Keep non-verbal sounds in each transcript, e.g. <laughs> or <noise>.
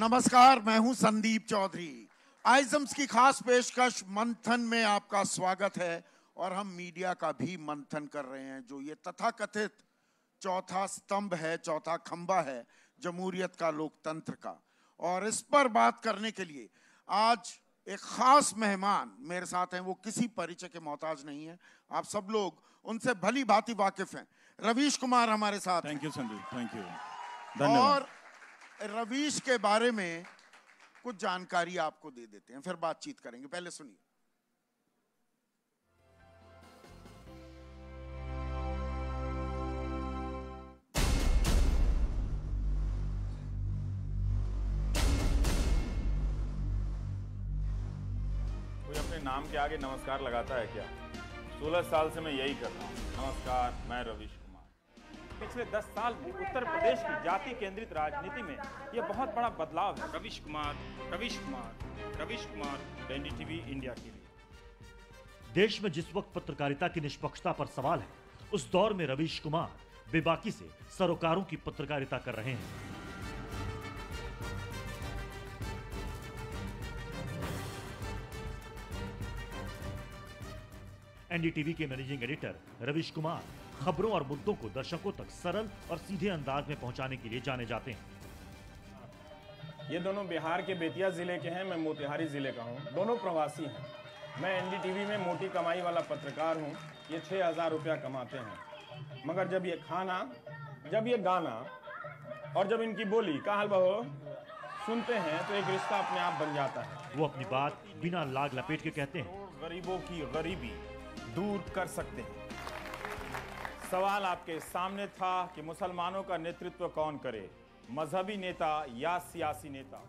नमस्कार मैं हूं संदीप चौधरी आइजम्स की खास पेशकश मंथन में आपका स्वागत है और हम मीडिया का भी मंथन कर रहे हैं जो ये तथाकथित चौथा स्तंभ है चौथा खंबा है जमहूरियत का लोकतंत्र का और इस पर बात करने के लिए आज एक खास मेहमान मेरे साथ हैं वो किसी परिचय के मोहताज नहीं है आप सब लोग उनसे भली भांति वाकिफ हैं रवीश कुमार हमारे साथ thank you Sandeep thank you और रवीश के बारे में कुछ जानकारी आपको दे देते हैं फिर बातचीत करेंगे पहले सुनिए कोई अपने नाम के आगे नमस्कार लगाता है क्या सोलह साल से मैं यही कर रहा हूं नमस्कार मैं रवीश पिछले 10 साल में उत्तर प्रदेश की जाति केंद्रित राजनीति में यह बहुत बड़ा बदलाव है रविश कुमार रविश कुमार रविश कुमार दैनिक टीवी इंडिया के लिए देश में जिस वक्त पत्रकारिता की निष्पक्षता पर सवाल है उस दौर में रविश कुमार बेबाकी से सरोकारों की पत्रकारिता कर रहे हैं एनडीटीवी के मैनेजिंग एडिटर रविश कुमार खबरों और मुद्दों को दर्शकों तक सरल और सीधे अंदाज में पहुंचाने के लिए जाने जाते हैं ये दोनों बिहार के बेतिया ज़िले के हैं मैं मोतिहारी ज़िले का हूँ दोनों प्रवासी हैं मैं एन में मोटी कमाई वाला पत्रकार हूँ ये छः हज़ार रुपया कमाते हैं मगर जब ये खाना जब ये गाना और जब इनकी बोली का हाल बहो सुनते हैं तो एक रिश्ता अपने आप बन जाता है वो अपनी बात बिना लाग लपेट के कहते हैं गरीबों की गरीबी दूर कर सकते हैं सवाल आपके सामने था कि मुसलमानों का नेतृत्व कौन करे मजहबी नेता या सियासी नेता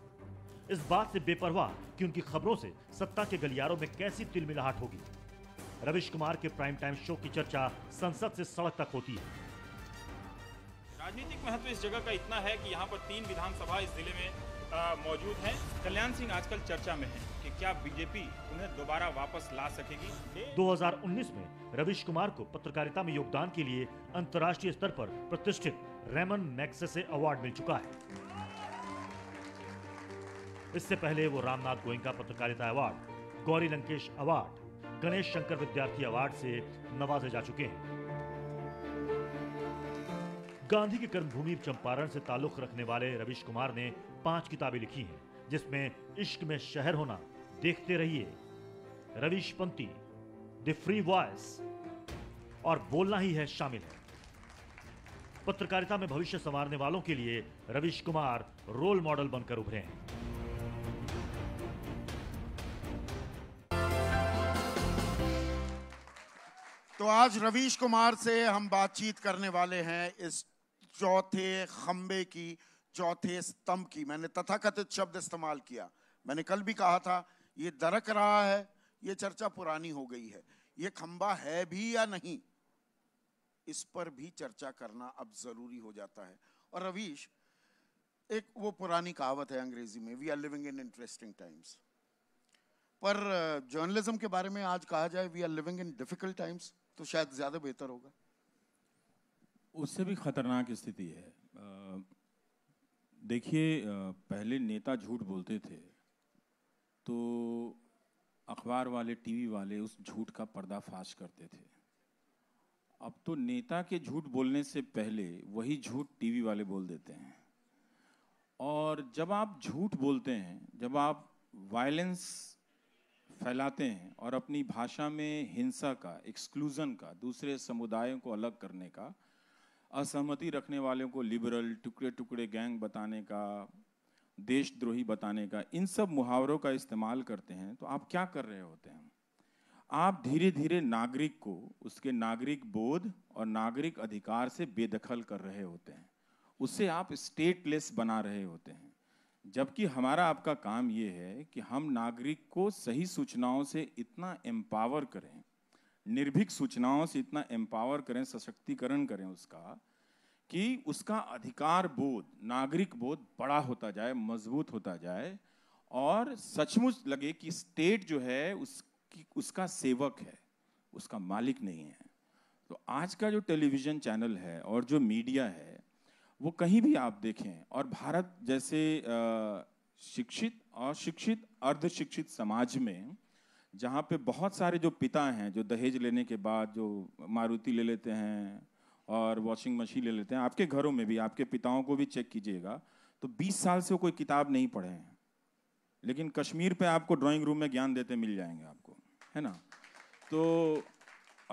इस बात से बेपरवाह कि उनकी खबरों से सत्ता के गलियारों में कैसी तिलमिलाहट होगी रविश कुमार के प्राइम टाइम शो की चर्चा संसद से सड़क तक होती है राजनीतिक महत्व इस जगह का इतना है कि यहाँ पर तीन विधानसभा इस जिले में मौजूद हैं कल्याण सिंह आजकल चर्चा में हैं क्या बीजेपी उन्हें दोबारा वापस ला सकेगी 2019 में रविश कुमार को पत्रकारिता में योगदान के लिए अंतर्राष्ट्रीय स्तर पर प्रतिष्ठित रेमन मैक्सेसे अवार्ड मिल चुका है इससे पहले वो रामनाथ गोयंका पत्रकारिता award Gauri Lankesh award Ganesh Shankar Vidyarthi award से नवाजे जा चुके हैं गांधी की कर्मभूमि चंपारण से ताल्लुक रखने वाले रविश कुमार ने पांच किताबें लिखी हैं जिसमें इश्क में शहर होना देखते रहिए रवीश पंती द फ्री वॉइस और बोलना ही है शामिल है पत्रकारिता में भविष्य संवारने वालों के लिए रवीश कुमार रोल मॉडल बनकर उभरे हैं तो आज रवीश कुमार से हम बातचीत करने वाले हैं इस चौथे खंबे की चौथे स्तंभ की मैंने तथाकथित शब्द इस्तेमाल किया मैंने कल भी कहा था ये दरक रहा है ये चर्चा पुरानी हो गई है ये खंबा है भी या नहीं इस पर भी चर्चा करना अब जरूरी हो जाता है और रवीश एक वो पुरानी कहावत है अंग्रेजी में we are living in interesting times पर जर्नलिज्म के बारे में आज कहा जाए we are living in difficult times तो शायद ज़्यादा बेहतर होगा उससे भी खतरनाक स्थिति है देखिए पहले नेता झूठ बोलते थे तो अखबार वाले टीवी वाले उस झूठ का पर्दाफाश करते थे अब तो नेता के झूठ बोलने से पहले वही झूठ टीवी वाले बोल देते हैं और जब आप झूठ बोलते हैं जब आप वायलेंस फैलाते हैं और अपनी भाषा में हिंसा का एक्सक्लूज़न का दूसरे समुदायों को अलग करने का असहमति रखने वालों को लिबरल टुकड़े टुकड़े गैंग बताने का देशद्रोही बताने का इन सब मुहावरों का इस्तेमाल करते हैं तो आप क्या कर रहे होते हैं आप धीरे धीरे नागरिक को उसके नागरिक बोध और नागरिक अधिकार से बेदखल कर रहे होते हैं उससे आप स्टेटलेस बना रहे होते हैं जबकि हमारा आपका काम ये है कि हम नागरिक को सही सूचनाओं से इतना एम्पावर करें निर्भीक सूचनाओं से इतना एम्पावर करें सशक्तिकरण करें उसका कि उसका अधिकार बोध नागरिक बोध बड़ा होता जाए मजबूत होता जाए और सचमुच लगे कि स्टेट जो है उसकी उसका सेवक है उसका मालिक नहीं है तो आज का जो टेलीविज़न चैनल है और जो मीडिया है वो कहीं भी आप देखें और भारत जैसे शिक्षित और शिक्षित अर्ध शिक्षित समाज में जहाँ पे बहुत सारे जो पिता हैं जो दहेज लेने के बाद जो मारुति ले लेते हैं और वॉशिंग मशीन ले लेते हैं आपके घरों में भी आपके पिताओं को भी चेक कीजिएगा तो 20 साल से वो कोई किताब नहीं पढ़े हैं लेकिन कश्मीर पे आपको ड्राइंग रूम में ज्ञान देते मिल जाएंगे आपको है ना तो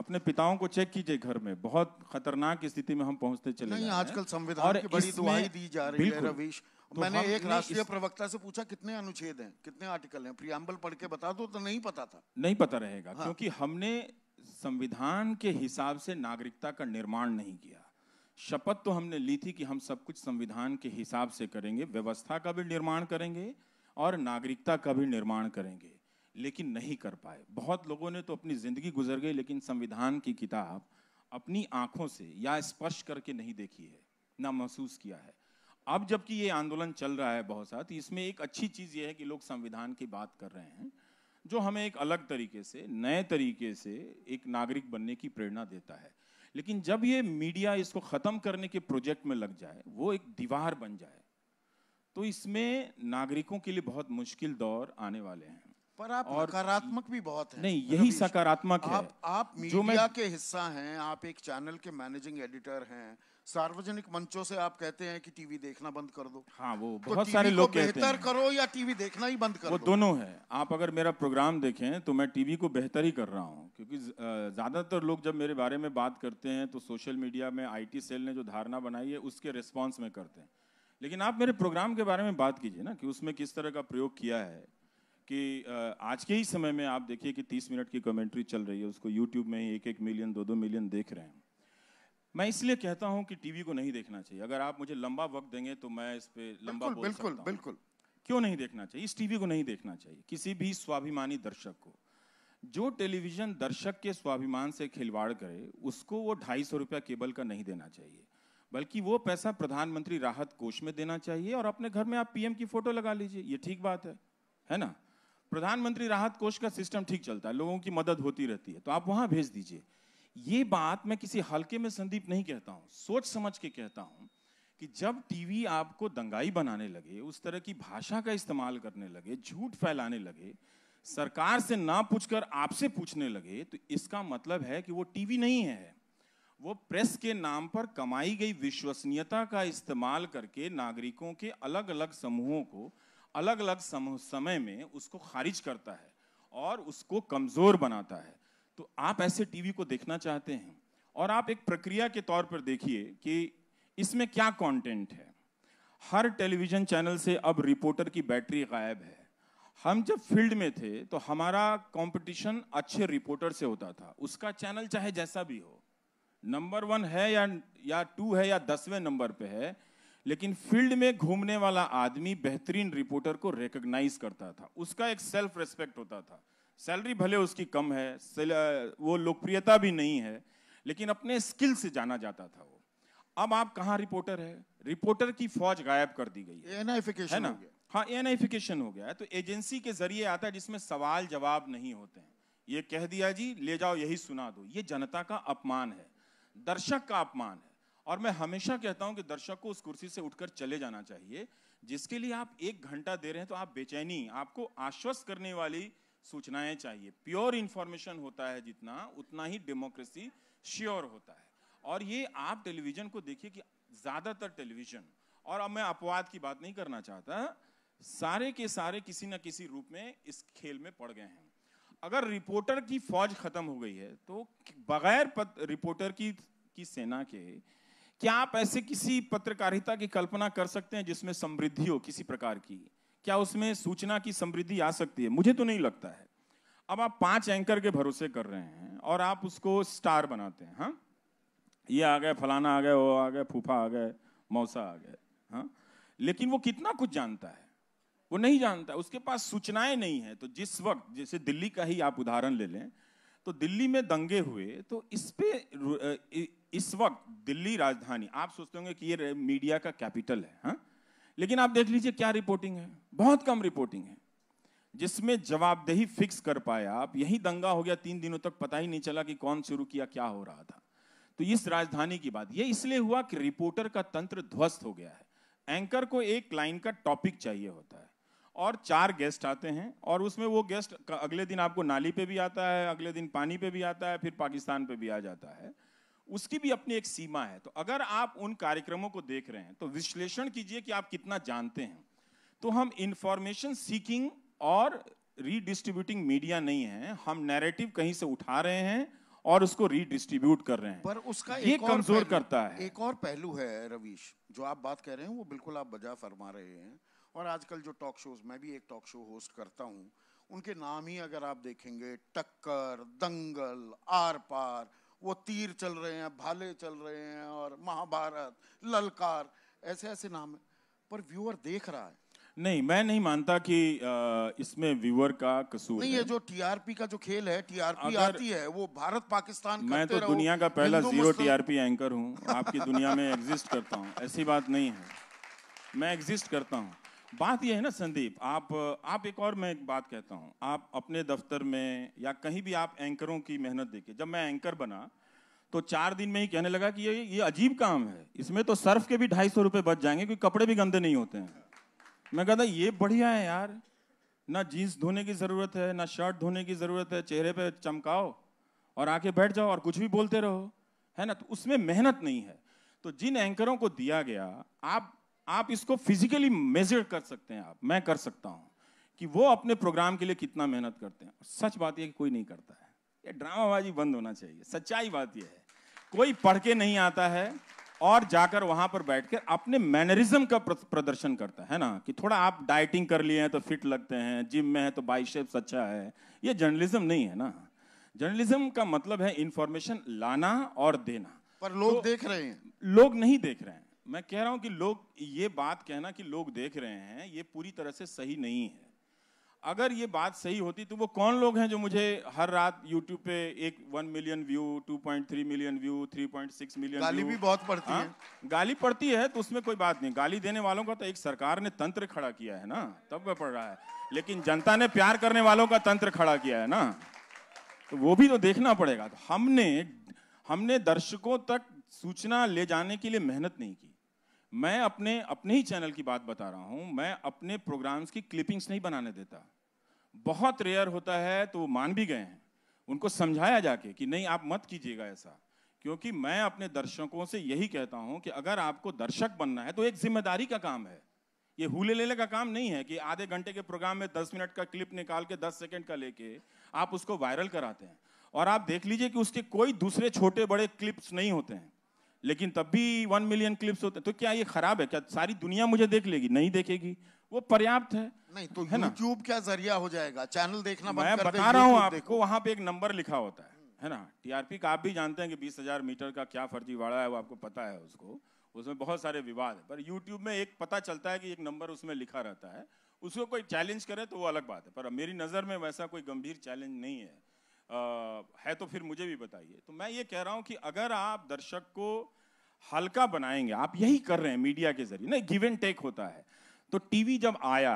अपने पिताओं को चेक कीजिए घर में बहुत खतरनाक स्थिति में हम पहुंचते चले नहीं आजकल संविधान की बड़ी दुआई दी जा रही है रवीश तो मैंने एक राष्ट्रीय इस... प्रवक्ता से पूछा कितने अनुच्छेद हैं कितने आर्टिकल हैं प्रियम्बल पढ़ के बता दो तो नहीं पता था नहीं पता रहेगा हाँ। क्योंकि हमने संविधान के हिसाब से नागरिकता का निर्माण नहीं किया शपथ तो हमने ली थी कि हम सब कुछ संविधान के हिसाब से करेंगे व्यवस्था का भी निर्माण करेंगे और नागरिकता का भी निर्माण करेंगे लेकिन नहीं कर पाए बहुत लोगों ने तो अपनी ज़िंदगी गुजर गई लेकिन संविधान की किताब अपनी आंखों से या स्पर्श करके नहीं देखी है ना महसूस किया है अब जबकि ये आंदोलन चल रहा है बहुत सा तो इसमें एक अच्छी चीज़ ये है कि लोग संविधान की बात कर रहे हैं जो हमें एक अलग तरीके से नए तरीके से एक नागरिक बनने की प्रेरणा देता है लेकिन जब ये मीडिया इसको ख़त्म करने के प्रोजेक्ट में लग जाए वो एक दीवार बन जाए तो इसमें नागरिकों के लिए बहुत मुश्किल दौर आने वाले हैं पर आप सकारात्मक भी बहुत है नहीं यही सकारात्मक है आप आप मीडिया के हिस्सा हैं आप एक चैनल के मैनेजिंग एडिटर हैं सार्वजनिक मंचों से आप कहते हैं कि टीवी देखना बंद कर दो हाँ वो तो बहुत तो सारे लोग कहते हैं करो या टीवी देखना ही बंद करो वो दोनों है आप अगर मेरा प्रोग्राम देखें तो मैं टीवी को बेहतर ही कर रहा हूँ क्योंकि ज्यादातर लोग जब मेरे बारे में बात करते हैं तो सोशल मीडिया में आई सेल ने जो धारणा बनाई है उसके रिस्पॉन्स में करते हैं लेकिन आप मेरे प्रोग्राम के बारे में बात कीजिए ना कि उसमें किस तरह का प्रयोग किया है कि आज के ही समय में आप देखिए कि 30 मिनट की कमेंट्री चल रही है उसको यूट्यूब में ही एक एक मिलियन दो दो मिलियन देख रहे हैं मैं इसलिए कहता हूं कि टीवी को नहीं देखना चाहिए अगर आप मुझे लंबा वक्त देंगे तो मैं इस पे लंबा बोल बिल्कुल सकता बिल्कुल क्यों नहीं देखना चाहिए इस टीवी को नहीं देखना चाहिए किसी भी स्वाभिमानी दर्शक को जो टेलीविजन दर्शक के स्वाभिमान से खिलवाड़ करे उसको वो ढाई सौ रुपया केबल का नहीं देना चाहिए बल्कि वो पैसा प्रधानमंत्री राहत कोष में देना चाहिए और अपने घर में आप पीएम की फोटो लगा लीजिए ये ठीक बात है है ना प्रधानमंत्री राहत कोष का सिस्टम ठीक चलता है लोगों की मदद होती रहती है तो आप वहां भेज दीजिए ये बात मैं किसी हल्के में संदीप नहीं कहता हूँ सोच समझ के कहता हूँ कि जब टीवी आपको दंगाई बनाने लगे उस तरह की भाषा का इस्तेमाल करने लगे झूठ फैलाने लगे सरकार से ना पूछकर आपसे पूछने लगे तो इसका मतलब है कि वो टीवी नहीं है वो प्रेस के नाम पर कमाई गई विश्वसनीयता का इस्तेमाल करके नागरिकों के अलग अलग समूहों को अलग अलग समय में उसको खारिज करता है और उसको कमज़ोर बनाता है तो आप ऐसे टीवी को देखना चाहते हैं और आप एक प्रक्रिया के तौर पर देखिए कि इसमें क्या कंटेंट है हर टेलीविजन चैनल से अब रिपोर्टर की बैटरी गायब है हम जब फील्ड में थे तो हमारा कंपटीशन अच्छे रिपोर्टर से होता था उसका चैनल चाहे जैसा भी हो नंबर वन है या या टू है या दसवें नंबर पे है लेकिन फील्ड में घूमने वाला आदमी बेहतरीन रिपोर्टर को रिकग्नाइज करता था उसका एक सेल्फ रिस्पेक्ट होता था सैलरी भले उसकी कम है वो लोकप्रियता भी नहीं है लेकिन अपने स्किल से जाना जाता था वो अब आप कहाँ रिपोर्टर है रिपोर्टर की फौज गायब कर दी गई है है ना हाँ एनआईफिकेशन हो गया है हाँ, तो एजेंसी के जरिए आता है जिसमें सवाल जवाब नहीं होते हैं ये कह दिया जी ले जाओ यही सुना दो ये जनता का अपमान है दर्शक का अपमान है और मैं हमेशा कहता हूं कि दर्शक को उस कुर्सी से उठकर चले जाना चाहिए जिसके लिए आप एक घंटा दे रहे हैं तो आप बेचैनी आपको आश्वस्त करने वाली सूचनाएं चाहिए प्योर इंफॉर्मेशन होता है जितना उतना ही डेमोक्रेसी श्योर होता है और ये आप टेलीविजन को देखिए कि ज़्यादातर टेलीविजन और अब मैं अपवाद की बात नहीं करना चाहता सारे के सारे किसी न किसी रूप में इस खेल में पड़ गए हैं अगर रिपोर्टर की फौज खत्म हो गई है तो बगैर रिपोर्टर की की सेना के क्या आप ऐसे किसी पत्रकारिता की कल्पना कर सकते हैं जिसमें समृद्धि हो किसी प्रकार की क्या उसमें सूचना की समृद्धि आ सकती है मुझे तो नहीं लगता है अब आप पांच एंकर के भरोसे कर रहे हैं और आप उसको स्टार बनाते हैं हाँ ये आ गए फलाना आ गए वो आ गए फूफा आ गए मौसा आ गए हाँ लेकिन वो कितना कुछ जानता है वो नहीं जानता उसके पास सूचनाएं नहीं है तो जिस वक्त जैसे दिल्ली का ही आप उदाहरण ले लें तो दिल्ली में दंगे हुए तो इस पे इस वक्त दिल्ली राजधानी आप सोचते होंगे कि ये मीडिया का कैपिटल है हाँ लेकिन आप देख लीजिए क्या रिपोर्टिंग है बहुत कम रिपोर्टिंग है जिसमें जवाबदेही फिक्स कर पाए आप यही दंगा हो गया तीन दिनों तक पता ही नहीं चला कि कौन शुरू किया क्या हो रहा था तो इस राजधानी की बात यह इसलिए हुआ कि रिपोर्टर का तंत्र ध्वस्त हो गया है एंकर को एक लाइन का टॉपिक चाहिए होता है और चार गेस्ट आते हैं और उसमें वो गेस्ट अगले दिन आपको नाली पे भी आता है अगले दिन पानी पे भी आता है फिर पाकिस्तान पे भी आ जाता है उसकी भी अपनी एक सीमा है तो अगर आप उन कार्यक्रमों को देख रहे हैं तो विश्लेषण कीजिए कि आप कितना जानते हैं तो हम इंफॉर्मेशन सीकिंग और रीडिस्ट्रीब्यूटिंग मीडिया नहीं है हम नैरेटिव कहीं से उठा रहे हैं और उसको रीडिस्ट्रीब्यूट कर रहे हैं पर उसका ये कमजोर करता है एक और पहलू है रवीश जो आप बात कह रहे हैं वो बिल्कुल आप बजा फरमा रहे हैं और आजकल जो टॉक शोज मैं भी एक टॉक शो होस्ट करता हूँ उनके नाम ही अगर आप देखेंगे टक्कर दंगल आर पार वो तीर चल रहे हैं भाले चल रहे हैं और महाभारत ललकार ऐसे ऐसे नाम है पर व्यूअर देख रहा है नहीं मैं नहीं मानता कि आ, इसमें व्यूअर का कसूर नहीं ये जो टीआरपी का जो खेल है टीआरपी आती है वो भारत पाकिस्तान मैं तो दुनिया का पहला जीरो टीआरपी एंकर हूँ आपकी दुनिया में एग्जिस्ट करता हूँ ऐसी बात नहीं है मैं एग्जिस्ट करता हूँ बात यह है ना संदीप आप आप एक और मैं एक बात कहता हूँ आप अपने दफ्तर में या कहीं भी आप एंकरों की मेहनत देखिए जब मैं एंकर बना तो चार दिन में ही कहने लगा कि ये ये अजीब काम है इसमें तो सर्फ के भी ढाई सौ रुपये बच जाएंगे क्योंकि कपड़े भी गंदे नहीं होते हैं मैं कहता ये बढ़िया है यार ना जीन्स धोने की ज़रूरत है ना शर्ट धोने की ज़रूरत है चेहरे पर चमकाओ और आके बैठ जाओ और कुछ भी बोलते रहो है ना तो उसमें मेहनत नहीं है तो जिन एंकरों को दिया गया आप आप इसको फिजिकली मेजर कर सकते हैं आप मैं कर सकता हूं कि वो अपने प्रोग्राम के लिए कितना मेहनत करते हैं सच बात यह कि कोई नहीं करता है ये ड्रामाबाजी बंद होना चाहिए सच्चाई बात यह है कोई पढ़ के नहीं आता है और जाकर वहां पर बैठकर अपने मैनरिज्म का प्रदर्शन करता है ना कि थोड़ा आप डाइटिंग कर लिए हैं तो फिट लगते हैं जिम में है तो बाइशेप्स अच्छा है ये जर्नलिज्म नहीं है ना जर्नलिज्म का मतलब है इंफॉर्मेशन लाना और देना पर लोग तो, देख रहे हैं लोग नहीं देख रहे हैं मैं कह रहा हूं कि लोग ये बात कहना कि लोग देख रहे हैं ये पूरी तरह से सही नहीं है अगर ये बात सही होती तो वो कौन लोग हैं जो मुझे हर रात YouTube पे एक one million view two point three million view three point six million गाली भी बहुत पड़ती हा? है गाली पड़ती है तो उसमें कोई बात नहीं गाली देने वालों का तो एक सरकार ने तंत्र खड़ा किया है ना तब वह पड़ रहा है लेकिन जनता ने प्यार करने वालों का तंत्र खड़ा किया है ना तो वो भी तो देखना पड़ेगा तो हमने हमने दर्शकों तक सूचना ले जाने के लिए मेहनत नहीं की मैं अपने अपने ही चैनल की बात बता रहा हूं मैं अपने प्रोग्राम्स की क्लिपिंग्स नहीं बनाने देता बहुत रेयर होता है तो वो मान भी गए हैं उनको समझाया जाके कि नहीं आप मत कीजिएगा ऐसा क्योंकि मैं अपने दर्शकों से यही कहता हूं कि अगर आपको दर्शक बनना है तो एक जिम्मेदारी का काम है ये हुले लेले का काम नहीं है कि आधे घंटे के प्रोग्राम में दस मिनट का क्लिप निकाल के दस सेकेंड का लेके आप उसको वायरल कराते हैं और आप देख लीजिए कि उसके कोई दूसरे छोटे बड़े क्लिप्स नहीं होते हैं लेकिन तब भी वन मिलियन क्लिप्स होते तो क्या ये खराब है क्या सारी दुनिया मुझे देख लेगी नहीं देखेगी वो पर्याप्त है नहीं तो है यूट्यूब क्या जरिया हो जाएगा चैनल देखना मैं बता रहा हूँ आपको वहाँ पे एक नंबर लिखा होता है है ना टीआरपी का आप भी जानते हैं कि बीस हजार मीटर का क्या फर्जीवाड़ा है वो आपको पता है उसको उसमें बहुत सारे विवाद है पर यूट्यूब में एक पता चलता है कि एक नंबर उसमें लिखा रहता है उसको कोई चैलेंज करे तो वो अलग बात है पर मेरी नज़र में वैसा कोई गंभीर चैलेंज नहीं है है तो फिर मुझे भी बताइए तो मैं ये कह रहा हूँ कि अगर आप दर्शक को हल्का बनाएंगे आप यही कर रहे हैं मीडिया के जरिए नहीं गिव एंड टेक होता है तो टीवी जब आया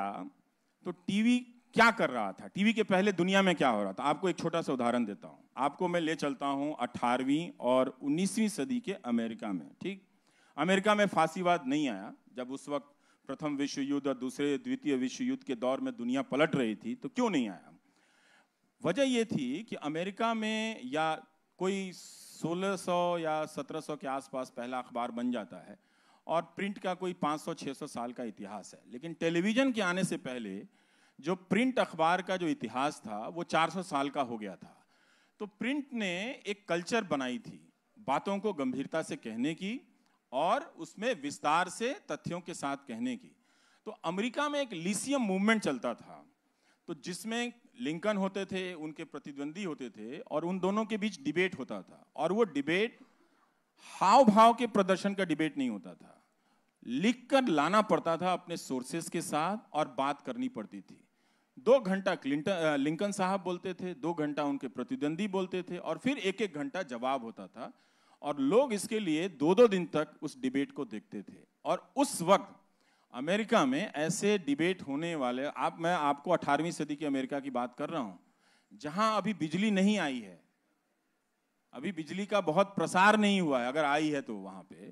तो टीवी क्या कर रहा था टीवी के पहले दुनिया में क्या हो रहा था आपको एक छोटा सा उदाहरण देता हूँ आपको मैं ले चलता हूँ अठारहवीं और उन्नीसवीं सदी के अमेरिका में ठीक अमेरिका में फांसीवाद नहीं आया जब उस वक्त प्रथम विश्व युद्ध और दूसरे द्वितीय विश्व युद्ध के दौर में दुनिया पलट रही थी तो क्यों नहीं आया वजह यह थी कि अमेरिका में या कोई 1600 या 1700 के आसपास पहला अखबार बन जाता है और प्रिंट का कोई 500-600 साल का इतिहास है लेकिन टेलीविज़न के आने से पहले जो प्रिंट अखबार का जो इतिहास था वो 400 साल का हो गया था तो प्रिंट ने एक कल्चर बनाई थी बातों को गंभीरता से कहने की और उसमें विस्तार से तथ्यों के साथ कहने की तो अमेरिका में एक लिसियम मूवमेंट चलता था तो जिसमें लिंकन होते थे उनके प्रतिद्वंदी होते थे और उन दोनों के बीच डिबेट होता था और वो डिबेट हाव भाव के प्रदर्शन का डिबेट नहीं होता था लिख कर लाना पड़ता था अपने सोर्सेस के साथ और बात करनी पड़ती थी दो घंटा क्लिंटन लिंकन साहब बोलते थे दो घंटा उनके प्रतिद्वंदी बोलते थे और फिर एक एक घंटा जवाब होता था और लोग इसके लिए दो दो दिन तक उस डिबेट को देखते थे और उस वक्त अमेरिका में ऐसे डिबेट होने वाले आप मैं आपको 18वीं सदी की अमेरिका की बात कर रहा हूं जहां अभी बिजली नहीं आई है अभी बिजली का बहुत प्रसार नहीं हुआ है अगर आई है तो वहां पे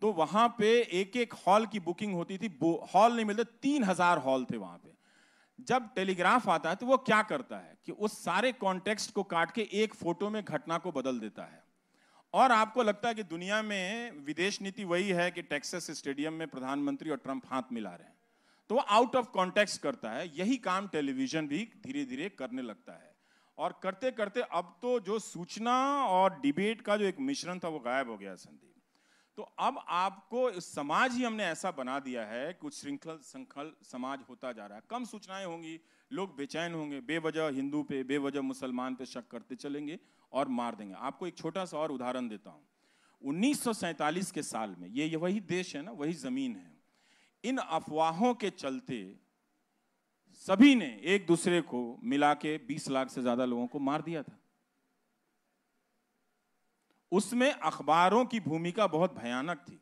तो वहां पे एक एक हॉल की बुकिंग होती थी हॉल नहीं मिलते तीन हजार हॉल थे वहां पे जब टेलीग्राफ आता है तो वो क्या करता है कि उस सारे कॉन्टेक्स्ट को काट के एक फोटो में घटना को बदल देता है और आपको लगता है कि दुनिया में विदेश नीति वही है कि टेक्सस स्टेडियम में प्रधानमंत्री और ट्रंप हाथ मिला रहे हैं तो वो आउट ऑफ कॉन्टेक्स्ट करता है यही काम टेलीविजन भी धीरे धीरे करने लगता है और करते करते अब तो जो सूचना और डिबेट का जो एक मिश्रण था वो गायब हो गया संदीप तो अब आपको समाज ही हमने ऐसा बना दिया है कुछ श्रृंखल श्रृंखल समाज होता जा रहा है कम सूचनाएं होंगी लोग बेचैन होंगे बेवजह हिंदू पे बेवजह मुसलमान पे शक करते चलेंगे और मार देंगे आपको एक छोटा सा और उदाहरण देता हूँ उन्नीस के साल में ये वही देश है ना वही ज़मीन है इन अफवाहों के चलते सभी ने एक दूसरे को मिला के बीस लाख से ज़्यादा लोगों को मार दिया था उसमें अखबारों की भूमिका बहुत भयानक थी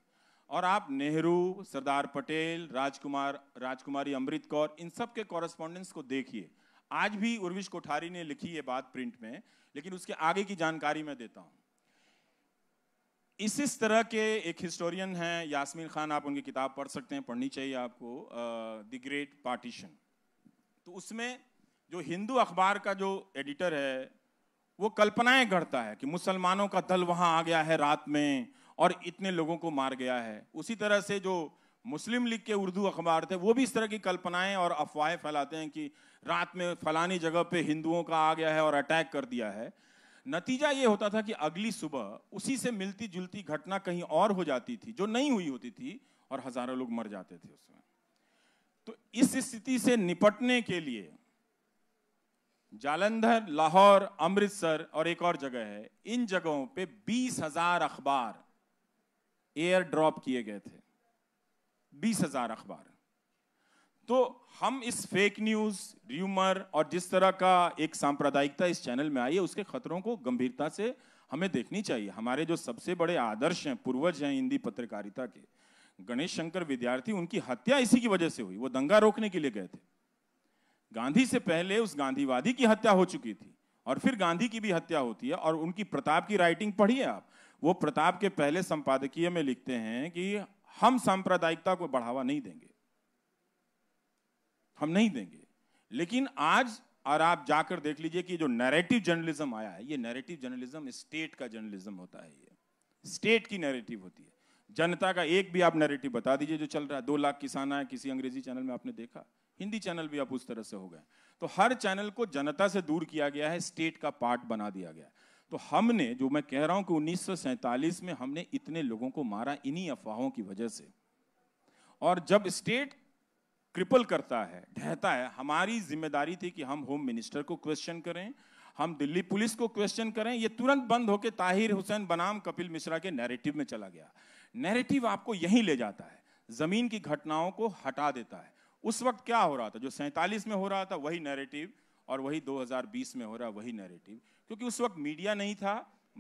और आप नेहरू सरदार पटेल राजकुमार राजकुमारी अमृत कौर इन सब के कॉरेस्पॉन्डेंस को देखिए आज भी उर्विश कोठारी ने लिखी ये बात प्रिंट में लेकिन उसके आगे की जानकारी मैं देता हूँ इस इस तरह के एक हिस्टोरियन हैं यास्मीन खान आप उनकी किताब पढ़ सकते हैं पढ़नी चाहिए आपको द ग्रेट पार्टीशन तो उसमें जो हिंदू अखबार का जो एडिटर है वो कल्पनाएं गढ़ता है कि मुसलमानों का दल वहां आ गया है रात में और इतने लोगों को मार गया है उसी तरह से जो मुस्लिम लीग के उर्दू अखबार थे वो भी इस तरह की कल्पनाएं और अफवाहें फैलाते हैं कि रात में फलानी जगह पे हिंदुओं का आ गया है और अटैक कर दिया है नतीजा ये होता था कि अगली सुबह उसी से मिलती जुलती घटना कहीं और हो जाती थी जो नहीं हुई होती थी और हजारों लोग मर जाते थे उसमें तो इस स्थिति से निपटने के लिए जालंधर लाहौर अमृतसर और एक और जगह है इन जगहों पे बीस हजार अखबार एयर ड्रॉप किए गए थे बीस हजार अखबार तो हम इस फेक न्यूज र्यूमर और जिस तरह का एक सांप्रदायिकता इस चैनल में आई है उसके खतरों को गंभीरता से हमें देखनी चाहिए हमारे जो सबसे बड़े आदर्श हैं पूर्वज हैं हिंदी पत्रकारिता के गणेश शंकर विद्यार्थी उनकी हत्या इसी की वजह से हुई वो दंगा रोकने के लिए गए थे गांधी से पहले उस गांधीवादी की हत्या हो चुकी थी और फिर गांधी की भी हत्या होती है और उनकी प्रताप की राइटिंग पढ़िए आप वो प्रताप के पहले संपादकीय में लिखते हैं कि हम सांप्रदायिकता को बढ़ावा नहीं देंगे हम नहीं देंगे लेकिन आज और आप जाकर देख लीजिए कि जो नैरेटिव जर्नलिज्म आया है ये नैरेटिव जर्नलिज्म स्टेट का जर्नलिज्म होता है ये स्टेट की नैरेटिव होती है जनता का एक भी आप नैरेटिव बता दीजिए जो चल रहा है दो लाख किसान आए किसी अंग्रेजी चैनल में आपने देखा हिंदी चैनल भी आप उस तरह से हो गए तो हर चैनल को जनता से दूर किया गया है स्टेट का पार्ट बना दिया गया तो हमने जो मैं कह रहा हूं कि उन्नीस में हमने इतने लोगों को मारा इन्हीं अफवाहों की वजह से और जब स्टेट क्रिपल करता है ढहता है हमारी जिम्मेदारी थी कि हम होम मिनिस्टर को क्वेश्चन करें हम दिल्ली पुलिस को क्वेश्चन करें ये तुरंत बंद होकर ताहिर हुसैन बनाम कपिल मिश्रा के नैरेटिव में चला गया नैरेटिव आपको यहीं ले जाता है जमीन की घटनाओं को हटा देता है उस वक्त क्या हो रहा था जो सैंतालीस में हो रहा था वही नैरेटिव और वही 2020 में हो रहा वही नैरेटिव क्योंकि उस वक्त मीडिया नहीं था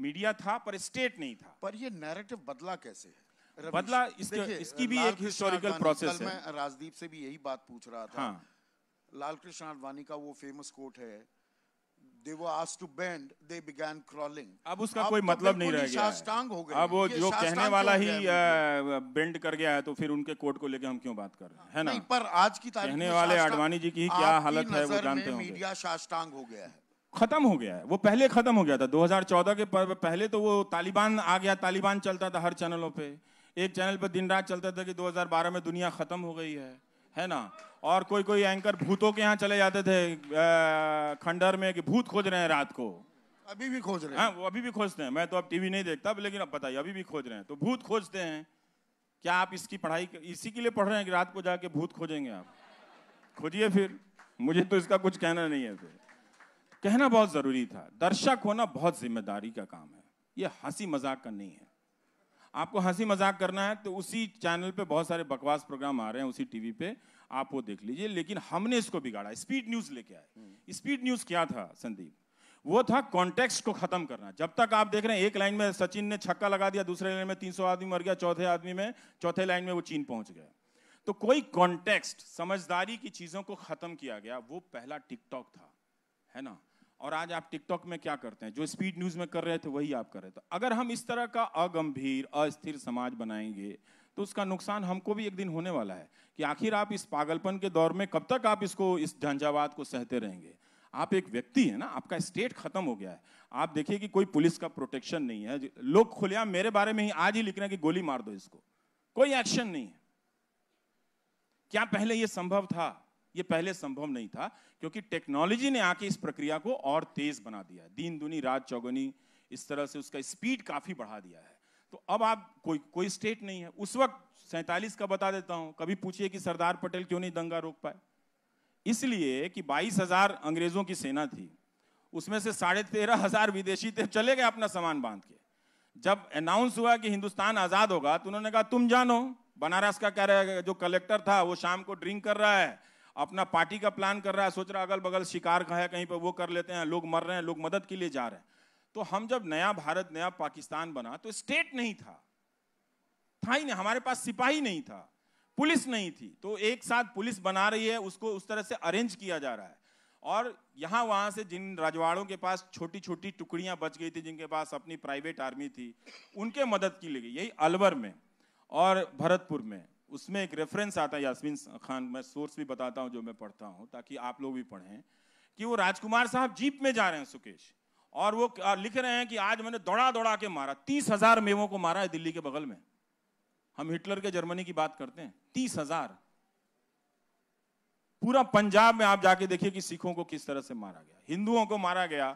मीडिया था पर स्टेट नहीं था पर ये नैरेटिव बदला कैसे है बदला इसके, इसकी भी एक हिस्टोरिकल प्रोसेस है मैं राजदीप से भी यही बात पूछ रहा था हाँ। लाल कृष्ण आडवाणी का वो फेमस कोट है They were asked to bend, they began crawling. अब उसका कोई तो मतलब नहीं रह गया अब वो जो कहने वाला ही बेंड कर गया है तो फिर उनके कोर्ट को लेकर हम क्यों बात कर रहे हैं है ना पर आज की तारीख कहने वाले आडवाणी जी की क्या हालत है वो जानते होंगे मीडिया साष्टांग हो गया है खत्म हो गया है वो पहले खत्म हो गया था 2014 के पहले तो वो तालिबान आ गया तालिबान चलता था हर चैनलों पे एक चैनल पर दिन रात चलता था कि 2012 में दुनिया खत्म हो गई है है ना और कोई कोई एंकर भूतों के यहाँ चले जाते थे खंडर में कि भूत खोज रहे हैं रात को अभी भी खोज रहे हैं हाँ, वो अभी भी खोजते हैं मैं तो अब टीवी नहीं देखता लेकिन अब बताइए अभी भी खोज रहे हैं तो भूत खोजते हैं क्या आप इसकी पढ़ाई इसी के लिए पढ़ रहे हैं कि रात को जाके भूत खोजेंगे आप खोजिए फिर मुझे तो इसका कुछ कहना नहीं है फिर कहना बहुत ज़रूरी था दर्शक होना बहुत जिम्मेदारी का काम है ये हंसी मजाक का नहीं है आपको हंसी मजाक करना है तो उसी चैनल पे बहुत सारे बकवास प्रोग्राम आ रहे हैं उसी टीवी पे आप वो देख लीजिए लेकिन हमने इसको बिगाड़ा स्पीड न्यूज लेके आए स्पीड हम्म। न्यूज क्या था संदीप वो था कॉन्टेक्स्ट को खत्म करना जब तक आप देख रहे हैं एक लाइन में सचिन ने छक्का लगा दिया दूसरे लाइन में 300 आदमी मर गया चौथे आदमी में चौथे लाइन में वो चीन पहुंच गया तो कोई कॉन्टेक्स्ट समझदारी की चीजों को खत्म किया गया वो पहला टिकटॉक था है ना और आज आप टिकटॉक में क्या करते हैं जो स्पीड न्यूज में कर रहे थे वही आप कर रहे थे अगर हम इस तरह का अगंभीर अस्थिर समाज बनाएंगे तो उसका नुकसान हमको भी एक दिन होने वाला है कि आखिर आप इस पागलपन के दौर में कब तक आप इसको इस झंझावाद को सहते रहेंगे आप एक व्यक्ति है ना आपका स्टेट खत्म हो गया है आप देखिए कि कोई पुलिस का प्रोटेक्शन नहीं है लोग खुलिया मेरे बारे में ही आज ही लिख रहे हैं कि गोली मार दो इसको कोई एक्शन नहीं है क्या पहले यह संभव था ये पहले संभव नहीं था क्योंकि टेक्नोलॉजी ने आके इस प्रक्रिया को और तेज बना दिया दीन दुनी रात चौगनी इस तरह से उसका स्पीड काफी बढ़ा दिया है तो अब आप कोई कोई स्टेट नहीं है उस वक्त सैंतालीस का बता देता हूं कभी पूछिए कि सरदार पटेल क्यों नहीं दंगा रोक पाए इसलिए कि बाईस हजार अंग्रेजों की सेना थी उसमें से साढ़े तेरह हजार विदेशी थे चले गए अपना सामान बांध के जब अनाउंस हुआ कि हिंदुस्तान आजाद होगा तो उन्होंने कहा तुम जानो बनारस का क्या जो कलेक्टर था वो शाम को ड्रिंक कर रहा है अपना पार्टी का प्लान कर रहा है सोच रहा अगल बगल शिकार का है कहीं पर वो कर लेते हैं लोग मर रहे हैं लोग मदद के लिए जा रहे हैं तो हम जब नया भारत नया पाकिस्तान बना तो स्टेट नहीं था था ही नहीं हमारे पास सिपाही नहीं था पुलिस नहीं थी तो एक साथ पुलिस बना रही है उसको उस तरह से अरेंज किया जा रहा है और यहाँ वहाँ से जिन राजवाड़ों के पास छोटी छोटी टुकड़ियाँ बच गई थी जिनके पास अपनी प्राइवेट आर्मी थी उनके मदद की ली गई यही अलवर में और भरतपुर में उसमें एक रेफरेंस आता है यासमीन खान मैं सोर्स भी बताता हूँ जो मैं पढ़ता हूँ ताकि आप लोग भी पढ़ें कि वो राजकुमार साहब जीप में जा रहे हैं सुकेश और वो लिख रहे हैं कि आज मैंने दौड़ा दौड़ा के मारा तीस हजार मेवों को मारा है दिल्ली के बगल में हम हिटलर के जर्मनी की बात करते हैं तीस हजार पूरा पंजाब में आप जाके देखिए कि सिखों को किस तरह से मारा गया हिंदुओं को मारा गया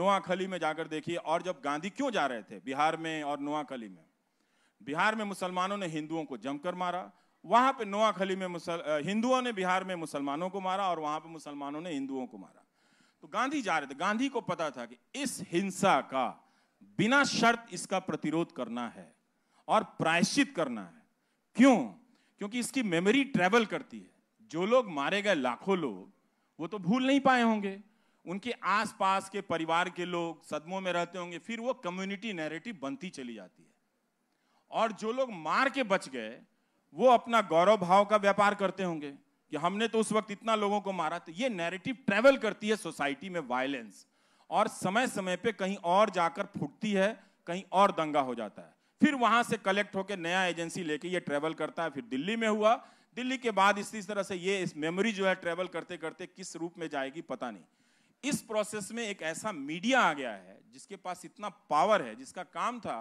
नोआखली में जाकर देखिए और जब गांधी क्यों जा रहे थे बिहार में और नोआखली में बिहार में मुसलमानों ने हिंदुओं को जमकर मारा वहां पे नोआखली में मुसल हिंदुओं ने बिहार में मुसलमानों को मारा और वहां पे मुसलमानों ने हिंदुओं को मारा तो गांधी जा रहे थे गांधी को पता था कि इस हिंसा का बिना शर्त इसका प्रतिरोध करना है और प्रायश्चित करना है क्यों क्योंकि इसकी मेमोरी ट्रेवल करती है जो लोग मारे गए लाखों लोग वो तो भूल नहीं पाए होंगे उनके आसपास के परिवार के लोग सदमों में रहते होंगे फिर वो कम्युनिटी नैरेटिव बनती चली जाती है और जो लोग मार के बच गए वो अपना गौरव भाव का व्यापार करते होंगे कि हमने तो उस वक्त इतना लोगों को मारा तो ये नैरेटिव ट्रेवल करती है सोसाइटी में वायलेंस और समय समय पे कहीं और जाकर फूटती है कहीं और दंगा हो जाता है फिर वहां से कलेक्ट होकर नया एजेंसी लेके ये ट्रेवल करता है फिर दिल्ली में हुआ दिल्ली के बाद इसी तरह से ये इस मेमोरी जो है ट्रेवल करते करते किस रूप में जाएगी पता नहीं इस प्रोसेस में एक ऐसा मीडिया आ गया है जिसके पास इतना पावर है जिसका काम था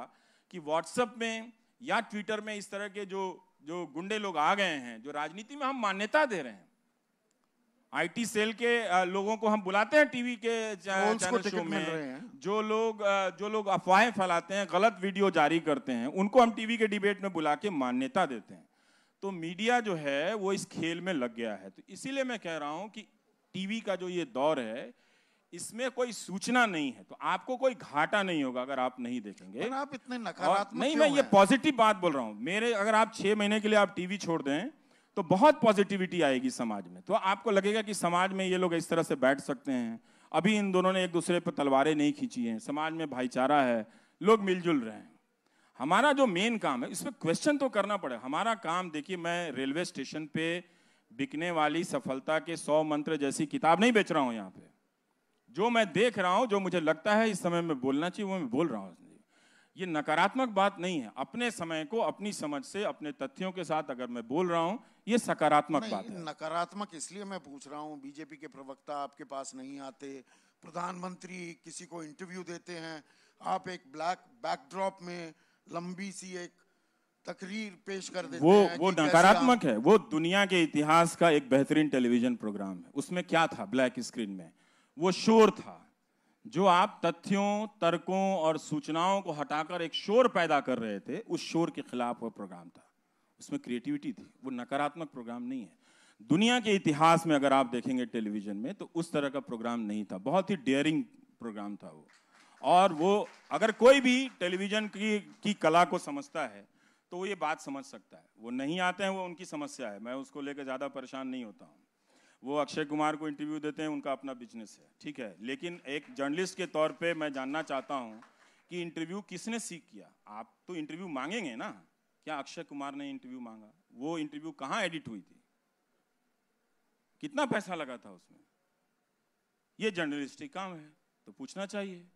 कि व्हाट्सएप में या ट्विटर में इस तरह के जो जो गुंडे लोग आ गए हैं जो राजनीति में हम मान्यता दे रहे हैं आईटी सेल के लोगों को हम बुलाते हैं टीवी के चैनल शो में जो लोग जो लोग अफवाहें फैलाते हैं गलत वीडियो जारी करते हैं उनको हम टीवी के डिबेट में बुला के मान्यता देते हैं तो मीडिया जो है वो इस खेल में लग गया है तो इसीलिए मैं कह रहा हूं कि टीवी का जो ये दौर है इसमें कोई सूचना नहीं है तो आपको कोई घाटा नहीं होगा अगर आप नहीं देखेंगे आप इतने नकारात्मक नहीं मैं ये पॉजिटिव बात बोल रहा हूँ मेरे अगर आप छह महीने के लिए आप टीवी छोड़ दें तो बहुत पॉजिटिविटी आएगी समाज में तो आपको लगेगा कि समाज में ये लोग इस तरह से बैठ सकते हैं अभी इन दोनों ने एक दूसरे पर तलवारें नहीं खींची हैं समाज में भाईचारा है लोग मिलजुल रहे हैं हमारा जो मेन काम है इसमें क्वेश्चन तो करना पड़े हमारा काम देखिए मैं रेलवे स्टेशन पे बिकने वाली सफलता के सौ मंत्र जैसी किताब नहीं बेच रहा हूँ यहाँ पे जो मैं देख रहा हूँ जो मुझे लगता है इस समय में बोलना चाहिए वो मैं बोल रहा हूँ ये नकारात्मक बात नहीं है अपने समय को अपनी समझ से अपने तथ्यों के साथ अगर मैं बोल रहा हूँ ये सकारात्मक बात है नकारात्मक इसलिए मैं पूछ रहा हूँ बीजेपी के प्रवक्ता आपके पास नहीं आते प्रधानमंत्री किसी को इंटरव्यू देते हैं आप एक ब्लैक बैकड्रॉप में लंबी सी एक तकरीर पेश कर देते वो हैं वो नकारात्मक है वो दुनिया के इतिहास का एक बेहतरीन टेलीविजन प्रोग्राम है उसमें क्या था ब्लैक स्क्रीन में वो शोर था जो आप तथ्यों तर्कों और सूचनाओं को हटाकर एक शोर पैदा कर रहे थे उस शोर के खिलाफ वह प्रोग्राम था उसमें क्रिएटिविटी थी वो नकारात्मक प्रोग्राम नहीं है दुनिया के इतिहास में अगर आप देखेंगे टेलीविजन में तो उस तरह का प्रोग्राम नहीं था बहुत ही डेयरिंग प्रोग्राम था वो और वो अगर कोई भी टेलीविजन की की कला को समझता है तो वो ये बात समझ सकता है वो नहीं आते हैं वो उनकी समस्या है मैं उसको लेकर ज़्यादा परेशान नहीं होता हूँ वो अक्षय कुमार को इंटरव्यू देते हैं उनका अपना बिजनेस है ठीक है लेकिन एक जर्नलिस्ट के तौर पे मैं जानना चाहता हूँ कि इंटरव्यू किसने सीख किया आप तो इंटरव्यू मांगेंगे ना क्या अक्षय कुमार ने इंटरव्यू मांगा वो इंटरव्यू कहाँ एडिट हुई थी कितना पैसा लगा था उसमें ये जर्नलिस्टिक काम है तो पूछना चाहिए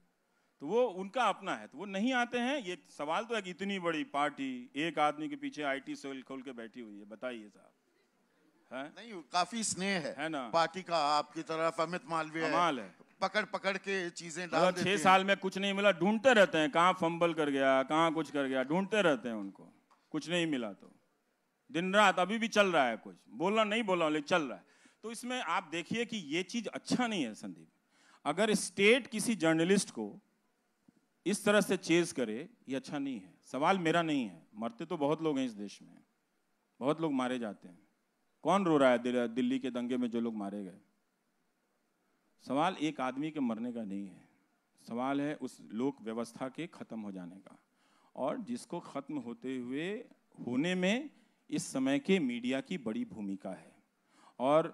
तो वो उनका अपना है तो वो नहीं आते हैं ये सवाल तो एक इतनी बड़ी पार्टी एक आदमी के पीछे आईटी सेल खोल के बैठी हुई है बताइए साहब नहीं काफी स्नेह है, है ना पार्टी का आपकी तरफ अमित मालवीय माल है पकड़ पकड़ के चीजें मतलब डाल छह साल में कुछ नहीं मिला ढूंढते रहते हैं कहाँ फंबल कर गया कहाँ कुछ कर गया ढूंढते रहते हैं उनको कुछ नहीं मिला तो दिन रात अभी भी चल रहा है कुछ बोला नहीं बोला लेकिन चल रहा है तो इसमें आप देखिए कि ये चीज अच्छा नहीं है संदीप अगर स्टेट किसी जर्नलिस्ट को इस तरह से चेज करे ये अच्छा नहीं है सवाल मेरा नहीं है मरते तो बहुत लोग हैं इस देश में बहुत लोग मारे जाते हैं कौन रो रहा है दिल्ली के दंगे में जो लोग मारे गए सवाल एक आदमी के मरने का नहीं है सवाल है उस लोक व्यवस्था के खत्म हो जाने का और जिसको खत्म होते हुए होने में इस समय के मीडिया की बड़ी भूमिका है और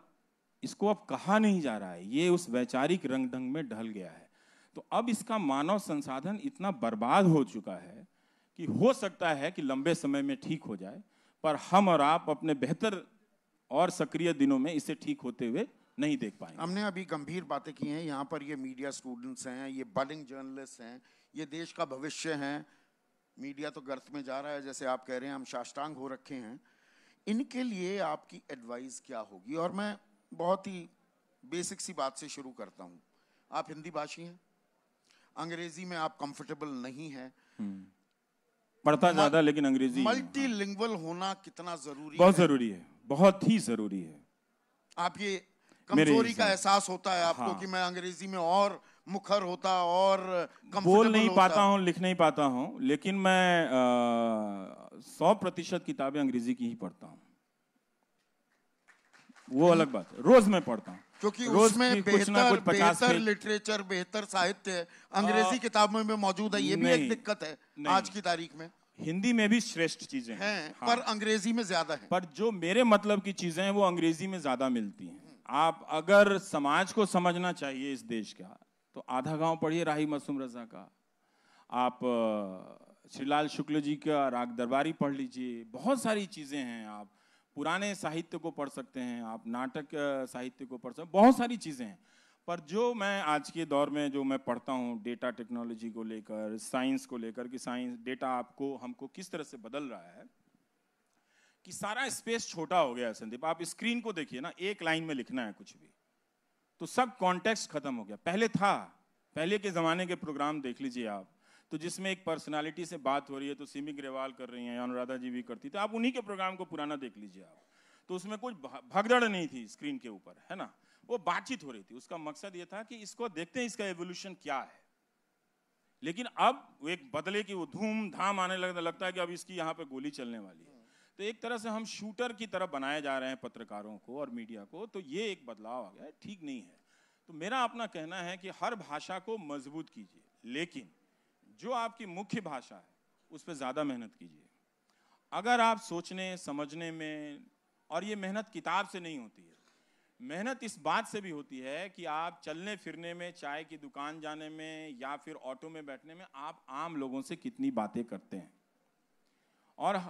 इसको अब कहा नहीं जा रहा है ये उस वैचारिक रंग ढंग में ढल गया है तो अब इसका मानव संसाधन इतना बर्बाद हो चुका है कि हो सकता है कि लंबे समय में ठीक हो जाए पर हम और आप अपने बेहतर और सक्रिय दिनों में इसे ठीक होते हुए नहीं देख पाए हमने अभी गंभीर बातें की हैं यहाँ पर ये मीडिया स्टूडेंट्स हैं ये बलिंग जर्नलिस्ट हैं ये देश का भविष्य है मीडिया तो गर्त में जा रहा है जैसे आप कह रहे हैं हम शाष्टांग हो रखे हैं इनके लिए आपकी एडवाइस क्या होगी और मैं बहुत ही बेसिक सी बात से शुरू करता हूँ आप हिंदी भाषी हैं अंग्रेजी में आप कंफर्टेबल नहीं है हम्म। पढ़ता ज्यादा लेकिन अंग्रेजी मल्टीलिंगुअल होना कितना जरूरी बहुत है? जरूरी है बहुत ही जरूरी है आप ये कमजोरी का एहसास होता है आपको हाँ। कि मैं अंग्रेजी में और मुखर होता और बोल नहीं पाता हूँ लिख नहीं पाता हूँ लेकिन मैं सौ प्रतिशत किताबें अंग्रेजी की ही पढ़ता हूँ वो हम्म। अलग बात है रोज मैं पढ़ता हूँ क्योंकि रोज में बेहतर बेहतर लिटरेचर बेहतर साहित्य अंग्रेजी किताबों में मौजूद है ये भी एक दिक्कत है आज की तारीख में हिंदी में भी श्रेष्ठ चीजें हैं, हैं हाँ। पर अंग्रेजी में ज्यादा है पर जो मेरे मतलब की चीजें हैं वो अंग्रेजी में ज्यादा मिलती हैं आप अगर समाज को समझना चाहिए इस देश का तो आधा गांव पढ़िए राही मसूम रजा का आप श्रीलाल शुक्ल जी का राग दरबारी पढ़ लीजिए बहुत सारी चीजें हैं आप पुराने साहित्य को पढ़ सकते हैं आप नाटक साहित्य को पढ़ सकते बहुत सारी चीजें हैं पर जो मैं आज के दौर में जो मैं पढ़ता हूँ डेटा टेक्नोलॉजी को लेकर साइंस को लेकर कि साइंस डेटा आपको हमको किस तरह से बदल रहा है कि सारा स्पेस छोटा हो गया है संदीप आप स्क्रीन को देखिए ना एक लाइन में लिखना है कुछ भी तो सब कॉन्टेक्स्ट खत्म हो गया पहले था पहले के ज़माने के प्रोग्राम देख लीजिए आप तो जिसमें एक पर्सनालिटी से बात हो रही है तो सिमी ग्रेवाल कर रही हैं अनुराधा जी भी करती तो आप उन्हीं के प्रोग्राम को पुराना देख लीजिए आप तो उसमें कुछ भगदड़ नहीं थी स्क्रीन के ऊपर है ना वो बातचीत हो रही थी उसका मकसद ये था कि इसको देखते हैं इसका एवोल्यूशन क्या है लेकिन अब वो एक बदले की वो धूमधाम आने लगता लगता है कि अब इसकी यहाँ पे गोली चलने वाली है तो एक तरह से हम शूटर की तरफ बनाए जा रहे हैं पत्रकारों को और मीडिया को तो ये एक बदलाव आ गया ठीक नहीं है तो मेरा अपना कहना है कि हर भाषा को मजबूत कीजिए लेकिन जो आपकी मुख्य भाषा है उस पर ज़्यादा मेहनत कीजिए अगर आप सोचने समझने में और ये मेहनत किताब से नहीं होती है मेहनत इस बात से भी होती है कि आप चलने फिरने में चाय की दुकान जाने में या फिर ऑटो में बैठने में आप आम लोगों से कितनी बातें करते हैं और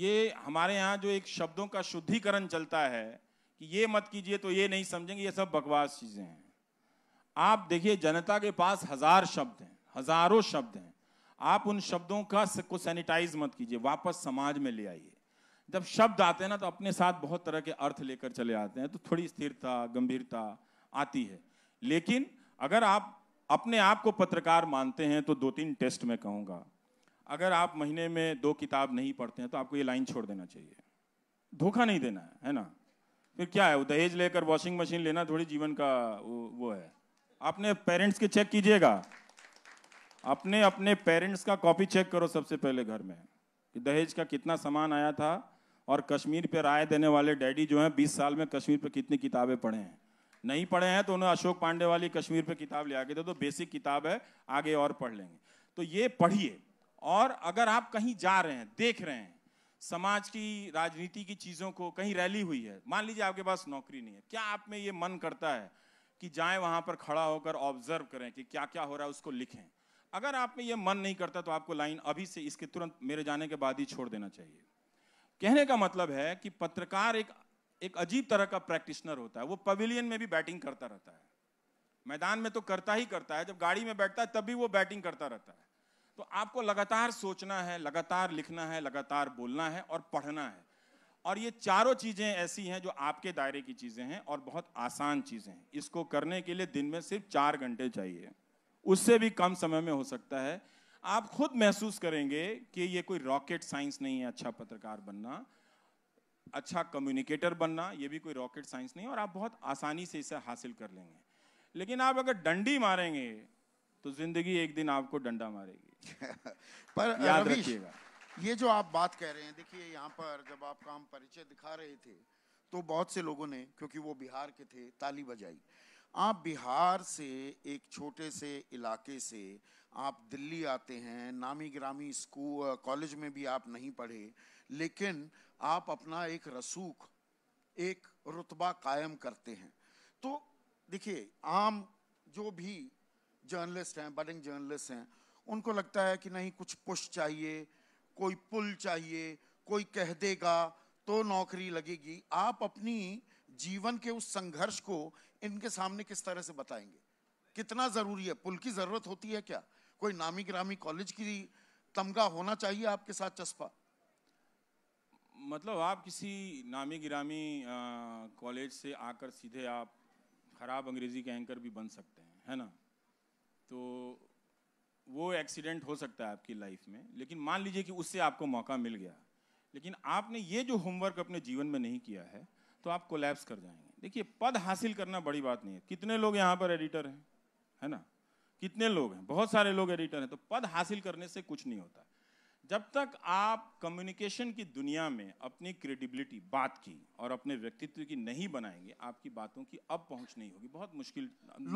ये हमारे यहाँ जो एक शब्दों का शुद्धिकरण चलता है कि ये मत कीजिए तो ये नहीं समझेंगे ये सब बकवास चीज़ें हैं आप देखिए जनता के पास हजार शब्द हैं हजारों शब्द हैं आप उन शब्दों का को सैनिटाइज मत कीजिए वापस समाज में ले आइए जब शब्द आते हैं ना तो अपने साथ बहुत तरह के अर्थ लेकर चले आते हैं तो थोड़ी स्थिरता गंभीरता आती है लेकिन अगर आप अपने आप को पत्रकार मानते हैं तो दो तीन टेस्ट में कहूँगा अगर आप महीने में दो किताब नहीं पढ़ते हैं तो आपको ये लाइन छोड़ देना चाहिए धोखा नहीं देना है है ना फिर क्या है वो दहेज लेकर वॉशिंग मशीन लेना थोड़ी जीवन का वो, वो है आपने पेरेंट्स के चेक कीजिएगा अपने अपने पेरेंट्स का कॉपी चेक करो सबसे पहले घर में कि दहेज का कितना सामान आया था और कश्मीर पे राय देने वाले डैडी जो हैं बीस साल में कश्मीर पर कितनी किताबें पढ़े हैं नहीं पढ़े हैं तो उन्हें अशोक पांडे वाली कश्मीर पे किताब ले आके दे तो बेसिक किताब है आगे और पढ़ लेंगे तो ये पढ़िए और अगर आप कहीं जा रहे हैं देख रहे हैं समाज की राजनीति की चीज़ों को कहीं रैली हुई है मान लीजिए आपके पास नौकरी नहीं है क्या आप में ये मन करता है कि जाए वहाँ पर खड़ा होकर ऑब्जर्व करें कि क्या क्या हो रहा है उसको लिखें अगर आप में ये मन नहीं करता तो आपको लाइन अभी से इसके तुरंत मेरे जाने के बाद ही छोड़ देना चाहिए कहने का मतलब है कि पत्रकार एक एक अजीब तरह का प्रैक्टिशनर होता है वो पवेलियन में भी बैटिंग करता रहता है मैदान में तो करता ही करता है जब गाड़ी में बैठता है तब भी वो बैटिंग करता रहता है तो आपको लगातार सोचना है लगातार लिखना है लगातार बोलना है और पढ़ना है और ये चारों चीज़ें ऐसी हैं जो आपके दायरे की चीज़ें हैं और बहुत आसान चीज़ें हैं इसको करने के लिए दिन में सिर्फ चार घंटे चाहिए उससे भी कम समय में हो सकता है आप खुद महसूस करेंगे कि ये कोई रॉकेट साइंस नहीं है अच्छा पत्रकार बनना अच्छा कम्युनिकेटर बनना ये भी कोई रॉकेट साइंस नहीं है और आप बहुत आसानी से इसे हासिल कर लेंगे लेकिन आप अगर डंडी मारेंगे तो जिंदगी एक दिन आपको डंडा मारेगी <laughs> पर याद रखिएगा ये जो आप बात कह रहे हैं देखिए यहाँ पर जब आप काम परिचय दिखा रहे थे तो बहुत से लोगों ने क्योंकि वो बिहार के थे ताली बजाई आप बिहार से एक छोटे से इलाके से आप दिल्ली आते हैं नामी ग्रामी स्कूल कॉलेज में भी आप नहीं पढ़े लेकिन आप अपना एक रसूख एक रुतबा कायम करते हैं तो देखिए आम जो भी जर्नलिस्ट हैं बडिंग जर्नलिस्ट हैं उनको लगता है कि नहीं कुछ पुश चाहिए कोई पुल चाहिए कोई कह देगा तो नौकरी लगेगी आप अपनी जीवन के उस संघर्ष को इनके सामने किस तरह से बताएंगे कितना जरूरी है पुल की जरूरत होती है क्या कोई नामी ग्रामी कॉलेज की तमगा होना चाहिए आपके साथ चस्पा मतलब आप किसी नामी गिरामी कॉलेज से आकर सीधे आप ख़राब अंग्रेज़ी के एंकर भी बन सकते हैं है ना तो वो एक्सीडेंट हो सकता है आपकी लाइफ में लेकिन मान लीजिए कि उससे आपको मौका मिल गया लेकिन आपने ये जो होमवर्क अपने जीवन में नहीं किया है तो आप कोलैप्स कर जाएंगे देखिए पद हासिल करना बड़ी बात नहीं है कितने लोग यहाँ पर एडिटर हैं है ना कितने लोग हैं बहुत सारे लोग एडिटर हैं तो पद हासिल करने से कुछ नहीं होता जब तक आप कम्युनिकेशन की दुनिया में अपनी क्रेडिबिलिटी बात की और अपने व्यक्तित्व की नहीं बनाएंगे आपकी बातों की अब पहुंच नहीं होगी बहुत मुश्किल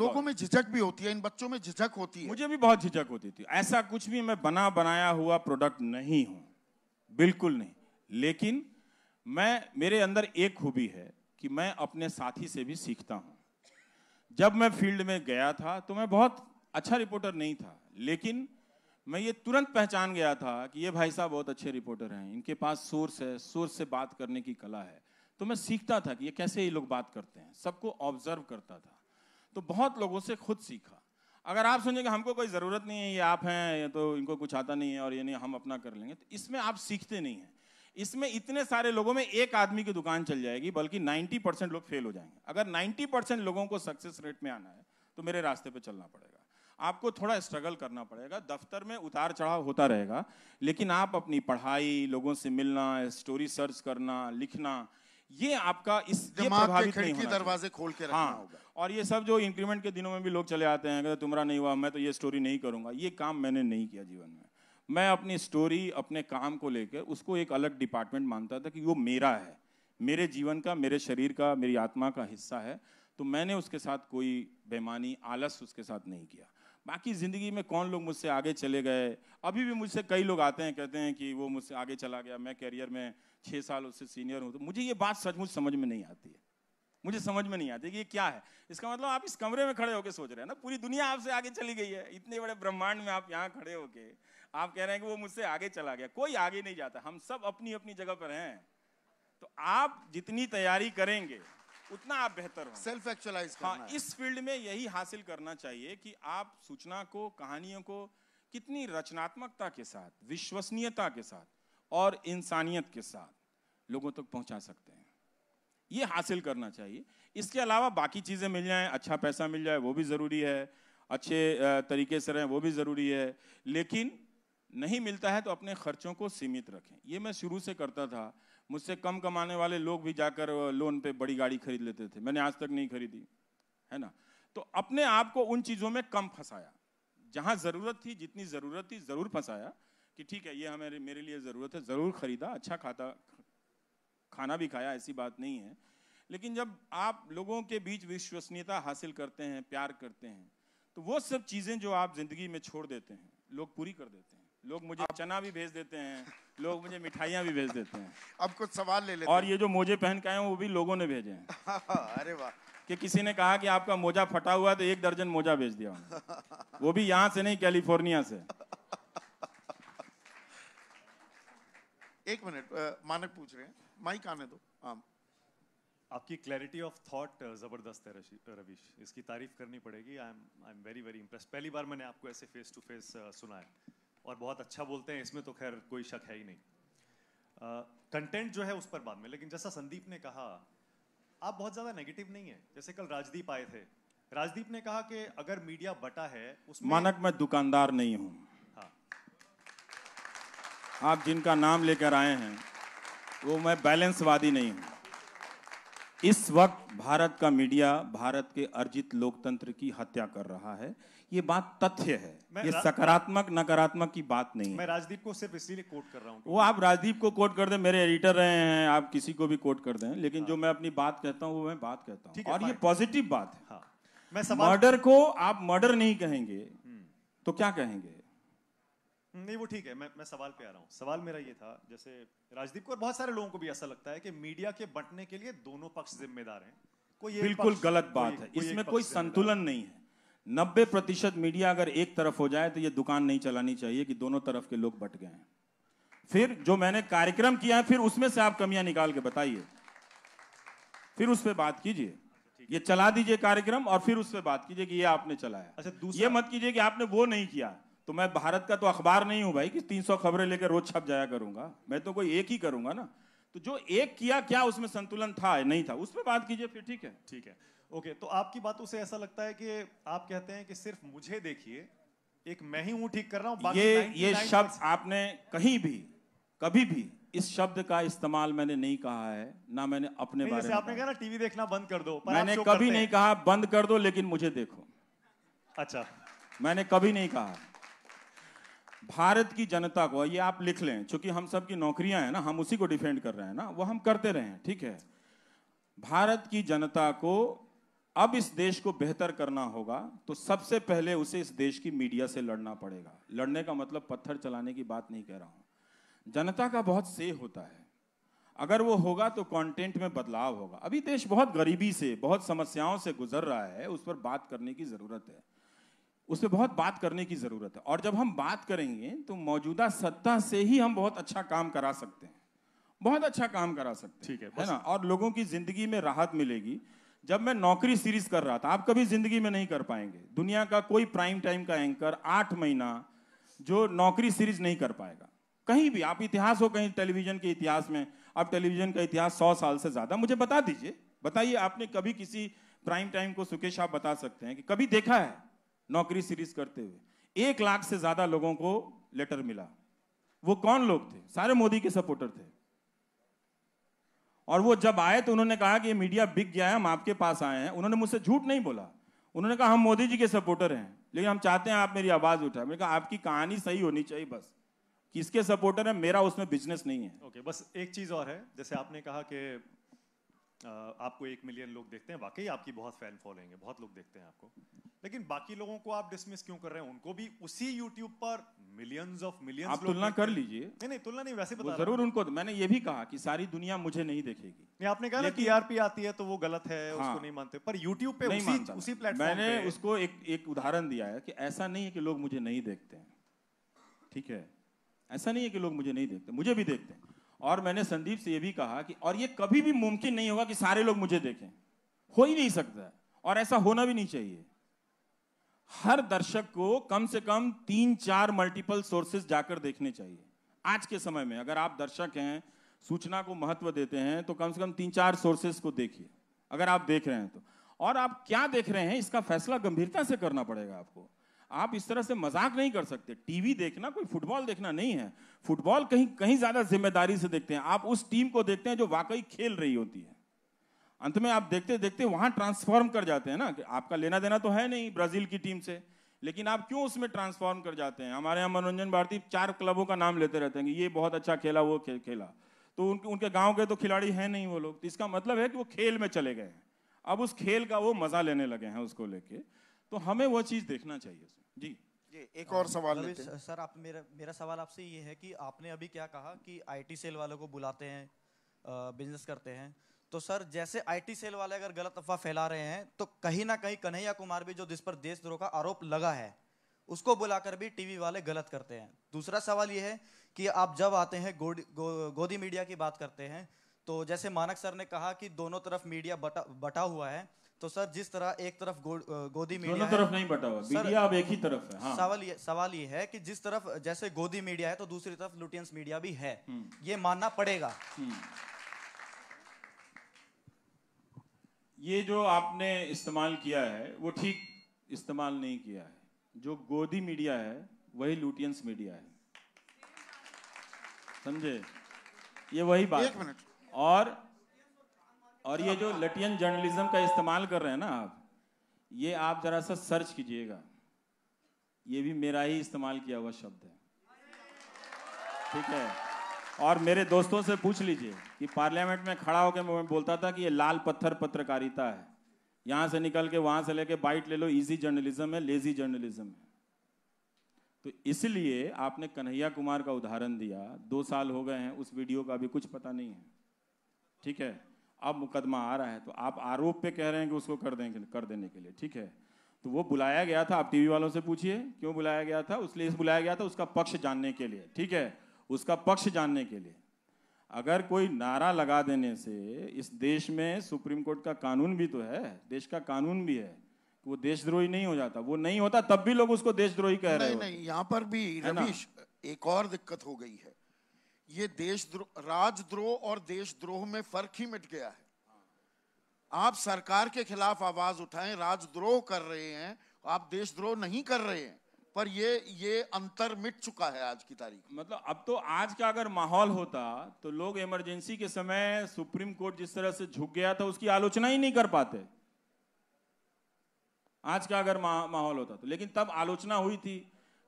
लोगों में झिझक भी होती है इन बच्चों में झिझक होती है मुझे भी बहुत झिझक होती थी ऐसा कुछ भी मैं बना बनाया हुआ प्रोडक्ट नहीं हूँ बिल्कुल नहीं लेकिन मैं मेरे अंदर एक खूबी है कि मैं अपने साथी से भी सीखता हूँ जब मैं फील्ड में गया था तो मैं बहुत अच्छा रिपोर्टर नहीं था लेकिन मैं ये तुरंत पहचान गया था कि ये भाई साहब बहुत अच्छे रिपोर्टर हैं इनके पास सोर्स है सोर्स से बात करने की कला है तो मैं सीखता था कि ये कैसे ये लोग बात करते हैं सबको ऑब्जर्व करता था तो बहुत लोगों से खुद सीखा अगर आप सुनेंगे हमको कोई ज़रूरत नहीं है ये आप हैं ये तो इनको कुछ आता नहीं है और ये नहीं हम अपना कर लेंगे तो इसमें आप सीखते नहीं हैं इसमें इतने सारे लोगों में एक आदमी की दुकान चल जाएगी बल्कि 90 परसेंट लोग फेल हो जाएंगे अगर 90 परसेंट लोगों को सक्सेस रेट में आना है तो मेरे रास्ते पे चलना पड़ेगा आपको थोड़ा स्ट्रगल करना पड़ेगा दफ्तर में उतार चढ़ाव होता रहेगा लेकिन आप अपनी पढ़ाई लोगों से मिलना स्टोरी सर्च करना लिखना ये आपका इस ये प्रभावित नहीं होना दरवाजे खोल के रखना हाँ, होगा और ये सब जो इंक्रीमेंट के दिनों में भी लोग चले आते हैं अगर तुम्हारा नहीं हुआ मैं तो ये स्टोरी नहीं करूंगा ये काम मैंने नहीं किया जीवन में मैं अपनी स्टोरी अपने काम को लेकर उसको एक अलग डिपार्टमेंट मानता था कि वो मेरा है मेरे जीवन का मेरे शरीर का मेरी आत्मा का हिस्सा है तो मैंने उसके साथ कोई बेमानी आलस उसके साथ नहीं किया बाकी ज़िंदगी में कौन लोग मुझसे आगे चले गए अभी भी मुझसे कई लोग आते हैं कहते हैं कि वो मुझसे आगे चला गया मैं कैरियर में छः साल उससे सीनियर हूँ तो मुझे ये बात सचमुच समझ में नहीं आती है मुझे समझ में नहीं आती कि ये क्या है इसका मतलब आप इस कमरे में खड़े होकर सोच रहे हैं ना पूरी दुनिया आपसे आगे चली गई है इतने बड़े ब्रह्मांड में आप यहाँ खड़े होके आप कह रहे हैं कि वो मुझसे आगे चला गया कोई आगे नहीं जाता हम सब अपनी अपनी जगह पर हैं तो आप जितनी तैयारी करेंगे उतना आप बेहतर हो सेल्फ एक्चुअलाइज हाँ इस फील्ड में यही हासिल करना चाहिए कि आप सूचना को कहानियों को कितनी रचनात्मकता के साथ विश्वसनीयता के साथ और इंसानियत के साथ लोगों तक पहुंचा सकते हैं ये हासिल करना चाहिए इसके अलावा बाकी चीज़ें मिल जाएं अच्छा पैसा मिल जाए वो भी ज़रूरी है अच्छे तरीके से रहें वो भी ज़रूरी है लेकिन नहीं मिलता है तो अपने खर्चों को सीमित रखें ये मैं शुरू से करता था मुझसे कम कमाने वाले लोग भी जाकर लोन पे बड़ी गाड़ी खरीद लेते थे मैंने आज तक नहीं खरीदी है ना तो अपने आप को उन चीज़ों में कम फंसाया जहाँ ज़रूरत थी जितनी ज़रूरत थी ज़रूर फंसाया कि ठीक है ये हमारे मेरे लिए ज़रूरत है ज़रूर ख़रीदा अच्छा खाता खाना भी खाया ऐसी बात नहीं है लेकिन जब आप लोगों के बीच विश्वसनीयता हासिल करते हैं प्यार करते हैं तो वो सब चीज़ें जो आप ज़िंदगी में छोड़ देते हैं लोग पूरी कर देते हैं लोग मुझे चना भी भेज देते हैं लोग मुझे मिठाइयाँ भी भेज देते हैं अब कुछ सवाल ले लेते और ये जो मोजे पहन के आए हैं वो भी लोगों ने भेजे हैं <laughs> अरे वाह कि किसी ने कहा कि आपका मोजा फटा हुआ है तो एक दर्जन मोजा भेज दिया <laughs> वो भी यहाँ से नहीं कैलिफोर्निया से <laughs> एक मिनट मानक पूछ रहे हैं माइक आने दो आम आपकी क्लैरिटी ऑफ थॉट ज़बरदस्त है रवीश इसकी तारीफ करनी पड़ेगी I am I am very very impress पहली बार मैंने आपको ऐसे फेस टू फेस सुना है और बहुत अच्छा बोलते हैं इसमें तो खैर कोई शक है ही नहीं कंटेंट uh, जो है उस पर बाद में लेकिन जैसा संदीप ने कहा आप बहुत ज़्यादा नेगेटिव नहीं है जैसे कल राजदीप आए थे राजदीप ने कहा कि अगर मीडिया बटा है उस मानक मैं दुकानदार नहीं हूं हाँ। आप जिनका नाम लेकर आए हैं वो मैं बैलेंसवादी नहीं हूं इस वक्त भारत का मीडिया भारत के अर्जित लोकतंत्र की हत्या कर रहा है ये बात तथ्य है ये सकारात्मक नकारात्मक की बात नहीं मैं राजदीप को सिर्फ इसीलिए कोट कर रहा हूँ वो आप राजदीप को कोट कर दें मेरे एडिटर रहे हैं आप किसी को भी कोट कर दें लेकिन हाँ। जो मैं अपनी बात कहता हूँ वो मैं बात कहता हूँ और ये पॉजिटिव बात है हाँ। मैं मर्डर को आप मर्डर नहीं कहेंगे हम्म। तो क्या कहेंगे नहीं वो ठीक है मैं मैं सवाल पे आ रहा हूँ सवाल मेरा ये था जैसे राजदीप को और बहुत सारे लोगों को भी ऐसा लगता है कि मीडिया के बंटने के लिए दोनों पक्ष जिम्मेदार हैं कोई बिल्कुल गलत बात है इसमें कोई संतुलन नहीं है नब्बे प्रतिशत मीडिया अगर एक तरफ हो जाए तो ये दुकान नहीं चलानी चाहिए कि दोनों तरफ के लोग बट गए हैं फिर जो मैंने कार्यक्रम किया है फिर उसमें से आप कमियां निकाल के बताइए फिर उस पर बात कीजिए ये चला दीजिए कार्यक्रम और फिर उस पर बात कीजिए कि ये आपने चलाया अच्छा ये मत कीजिए कि आपने वो नहीं किया तो मैं भारत का तो अखबार नहीं हूं भाई कि 300 खबरें लेकर रोज छप जाया करूंगा मैं तो कोई एक ही करूंगा ना तो जो एक किया क्या उसमें संतुलन था नहीं था उस पर बात कीजिए फिर ठीक है ठीक है ओके तो आपकी बातों से ऐसा लगता है कि आप कहते हैं कि सिर्फ मुझे देखिए एक मैं ही हूं ठीक कर रहा हूं ये ये शब्द आपने कहीं भी कभी भी इस शब्द का इस्तेमाल मैंने नहीं कहा है ना मैंने अपने बारे में आपने कहा ना टीवी देखना बंद कर दो पर मैंने कभी नहीं कहा बंद कर दो लेकिन मुझे देखो अच्छा मैंने कभी नहीं कहा भारत की जनता को ये आप लिख लें चूंकि हम सब की नौकरियां हैं ना हम उसी को डिफेंड कर रहे हैं ना वो हम करते रहे हैं ठीक है भारत की जनता को अब इस देश को बेहतर करना होगा तो सबसे पहले उसे इस देश की मीडिया से लड़ना पड़ेगा लड़ने का मतलब पत्थर चलाने की बात नहीं कह रहा हूँ जनता का बहुत से होता है अगर वो होगा तो कंटेंट में बदलाव होगा अभी देश बहुत गरीबी से बहुत समस्याओं से गुजर रहा है उस पर बात करने की ज़रूरत है उस पर बहुत बात करने की ज़रूरत है और जब हम बात करेंगे तो मौजूदा सत्ता से ही हम बहुत अच्छा काम करा सकते हैं बहुत अच्छा काम करा सकते हैं ठीक है है ना और लोगों की ज़िंदगी में राहत मिलेगी जब मैं नौकरी सीरीज कर रहा था आप कभी जिंदगी में नहीं कर पाएंगे दुनिया का कोई प्राइम टाइम का एंकर आठ महीना जो नौकरी सीरीज नहीं कर पाएगा कहीं भी आप इतिहास हो कहीं टेलीविजन के इतिहास में आप टेलीविजन का इतिहास सौ साल से ज्यादा मुझे बता दीजिए बताइए आपने कभी किसी प्राइम टाइम को सुकेश आप बता सकते हैं कि कभी देखा है नौकरी सीरीज करते हुए एक लाख से ज्यादा लोगों को लेटर मिला वो कौन लोग थे सारे मोदी के सपोर्टर थे और वो जब आए तो उन्होंने कहा कि ये मीडिया बिक गया है हम आपके पास आए हैं उन्होंने मुझसे झूठ नहीं बोला उन्होंने कहा हम मोदी जी के सपोर्टर हैं लेकिन हम चाहते हैं आप मेरी आवाज़ उठाए मैंने कहा आपकी कहानी सही होनी चाहिए बस किसके सपोर्टर है मेरा उसमें बिजनेस नहीं है ओके okay, बस एक चीज़ और है जैसे आपने कहा कि आपको एक मिलियन लोग देखते हैं वाकई आपकी बहुत फैन फॉलोइंग है बहुत लोग देखते हैं आपको लेकिन बाकी लोगों को आप डिसमिस क्यों कर रहे हैं उनको भी उसी यूट्यूब पर मिलियंस ऑफ मिलियंस आप तुलना कर लीजिए नहीं नहीं तुलना नहीं वैसे बता जरूर उनको मैंने ये भी कहा कि सारी दुनिया मुझे नहीं देखेगी नहीं आपने कहा ना टीआरपी e आती है तो वो गलत है हाँ, उसको नहीं मानते पर यूट्यूब पे उसी उसी प्लेटफॉर्म मैंने उसको एक एक उदाहरण दिया है कि ऐसा नहीं है कि लोग मुझे नहीं देखते हैं ठीक है ऐसा नहीं है कि लोग मुझे नहीं देखते मुझे भी देखते हैं और मैंने संदीप से ये भी कहा कि और ये कभी भी मुमकिन नहीं होगा कि सारे लोग मुझे देखें हो ही नहीं सकता और ऐसा होना भी नहीं चाहिए हर दर्शक को कम से कम तीन चार मल्टीपल सोर्सेज जाकर देखने चाहिए आज के समय में अगर आप दर्शक हैं सूचना को महत्व देते हैं तो कम से कम तीन चार सोर्सेस को देखिए अगर आप देख रहे हैं तो और आप क्या देख रहे हैं इसका फैसला गंभीरता से करना पड़ेगा आपको आप इस तरह से मजाक नहीं कर सकते टीवी देखना कोई फुटबॉल देखना नहीं है फुटबॉल कहीं कहीं ज़्यादा जिम्मेदारी से देखते हैं आप उस टीम को देखते हैं जो वाकई खेल रही होती है अंत में आप देखते देखते वहां ट्रांसफॉर्म कर जाते हैं ना कि आपका लेना देना तो है नहीं ब्राज़ील की टीम से लेकिन आप क्यों उसमें ट्रांसफॉर्म कर जाते हैं हमारे यहाँ मनोरंजन भारती चार क्लबों का नाम लेते रहते हैं कि ये बहुत अच्छा खेला वो खेला तो उनके उनके गांव के तो खिलाड़ी हैं नहीं वो लोग तो इसका मतलब है कि वो खेल में चले गए हैं अब उस खेल का वो मज़ा लेने लगे हैं उसको लेके तो हमें वो चीज देखना चाहिए जी एक और सवाल लेते हैं सर आप मेरा मेरा सवाल आपसे ये है कि आपने अभी क्या कहा कि आईटी सेल वालों को बुलाते हैं बिजनेस करते हैं तो सर जैसे आईटी सेल वाले अगर गलत अफवाह फैला रहे हैं तो कहीं ना कहीं कन्हैया कुमार भी जो जिस पर देशद्रोह का आरोप लगा है उसको बुलाकर भी टीवी वाले गलत करते हैं दूसरा सवाल ये है कि आप जब आते हैं गोदी गो, गोदी मीडिया की बात करते हैं तो जैसे मानक सर ने कहा कि दोनों तरफ मीडिया बटा बटा हुआ है तो सर जिस तरह एक तरफ गो, गोदी मीडिया दोनों तरफ नहीं बटा हुआ मीडिया अब एक ही तरफ है हाँ। सवाल ये सवाल ये है कि जिस तरफ जैसे गोदी मीडिया है तो दूसरी तरफ लुटियंस मीडिया भी है हम्म। ये मानना पड़ेगा हम्म। ये जो आपने इस्तेमाल किया है वो ठीक इस्तेमाल नहीं किया है जो गोदी मीडिया है वही लुटियंस मीडिया है समझे ये वही बात और और ये जो लटियन जर्नलिज्म का इस्तेमाल कर रहे हैं ना आप ये आप जरा सा सर्च कीजिएगा ये भी मेरा ही इस्तेमाल किया हुआ शब्द है ठीक है और मेरे दोस्तों से पूछ लीजिए कि पार्लियामेंट में खड़ा होकर मैं बोलता था कि ये लाल पत्थर पत्रकारिता है यहाँ से निकल के वहां से लेके बाइट ले लो इजी जर्नलिज्म है लेजी जर्नलिज्म है तो इसलिए आपने कन्हैया कुमार का उदाहरण दिया दो साल हो गए हैं उस वीडियो का अभी कुछ पता नहीं है ठीक है अब मुकदमा आ रहा है तो आप आरोप पे कह रहे हैं कि उसको कर देंगे कर देने के लिए ठीक है तो वो बुलाया गया था आप टीवी वालों से पूछिए क्यों बुलाया गया था उसलिए बुलाया गया था उसका पक्ष जानने के लिए ठीक है उसका पक्ष जानने के लिए अगर कोई नारा लगा देने से इस देश में सुप्रीम कोर्ट का कानून भी तो है देश का कानून भी है कि वो देशद्रोही नहीं हो जाता वो नहीं होता तब भी लोग उसको देशद्रोही कह नहीं, रहे हैं नहीं यहाँ पर भी रमेश एक और दिक्कत हो गई है ये देश राजद्रोह और देशद्रोह में फर्क ही मिट गया है आप सरकार के खिलाफ आवाज उठाएं राजद्रोह कर रहे हैं आप देशद्रोह नहीं कर रहे हैं पर ये ये अंतर मिट चुका है आज की तारीख मतलब अब तो आज का अगर माहौल होता तो लोग इमरजेंसी के समय सुप्रीम कोर्ट जिस तरह से झुक गया था उसकी आलोचना ही नहीं कर पाते आज का अगर माहौल होता तो लेकिन तब आलोचना हुई थी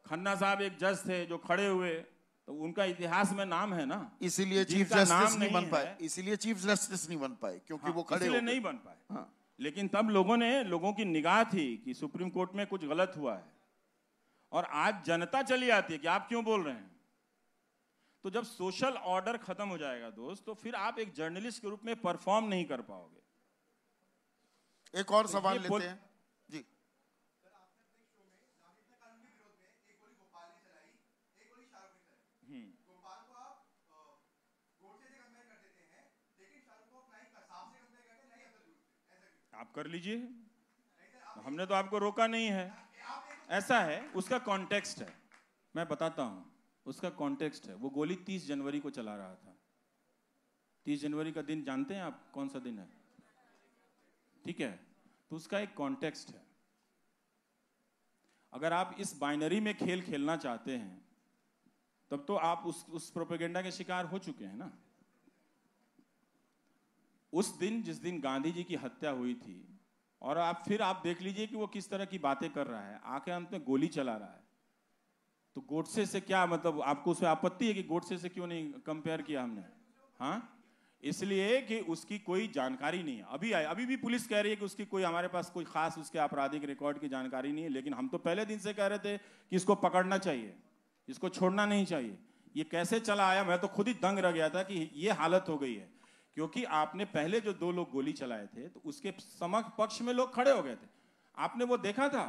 खन्ना साहब एक जज थे जो खड़े हुए तो उनका इतिहास में नाम है ना इसीलिए चीफ जस्टिस नहीं, नहीं बन पाए इसीलिए चीफ जस्टिस नहीं बन पाए क्योंकि हाँ, वो खड़े इसलिए नहीं बन पाए हाँ। लेकिन तब लोगों ने लोगों की निगाह थी कि सुप्रीम कोर्ट में कुछ गलत हुआ है और आज जनता चली आती है कि आप क्यों बोल रहे हैं तो जब सोशल ऑर्डर खत्म हो जाएगा दोस्त तो फिर आप एक जर्नलिस्ट के रूप में परफॉर्म नहीं कर पाओगे एक और तो सवाल लेते हैं आप कर लीजिए हमने तो आपको रोका नहीं है ऐसा है उसका कॉन्टेक्स्ट है मैं बताता हूँ उसका कॉन्टेक्स्ट है वो गोली तीस जनवरी को चला रहा था तीस जनवरी का दिन जानते हैं आप कौन सा दिन है ठीक है तो उसका एक कॉन्टेक्स्ट है अगर आप इस बाइनरी में खेल खेलना चाहते हैं तब तो आप उस उस प्रोपेगेंडा के शिकार हो चुके हैं ना उस दिन जिस दिन गांधी जी की हत्या हुई थी और आप फिर आप देख लीजिए कि वो किस तरह की बातें कर रहा है आके अंत में गोली चला रहा है तो गोडसे से क्या मतलब आपको उसमें आपत्ति है कि गोडसे से क्यों नहीं कंपेयर किया हमने हाँ इसलिए कि उसकी कोई जानकारी नहीं है अभी आए अभी भी पुलिस कह रही है कि उसकी कोई हमारे पास कोई खास उसके आपराधिक रिकॉर्ड की जानकारी नहीं है लेकिन हम तो पहले दिन से कह रहे थे कि इसको पकड़ना चाहिए इसको छोड़ना नहीं चाहिए ये कैसे चला आया मैं तो खुद ही दंग रह गया था कि ये हालत हो गई है क्योंकि आपने पहले जो दो लोग गोली चलाए थे तो उसके समक्ष पक्ष में लोग खड़े हो गए थे आपने वो देखा था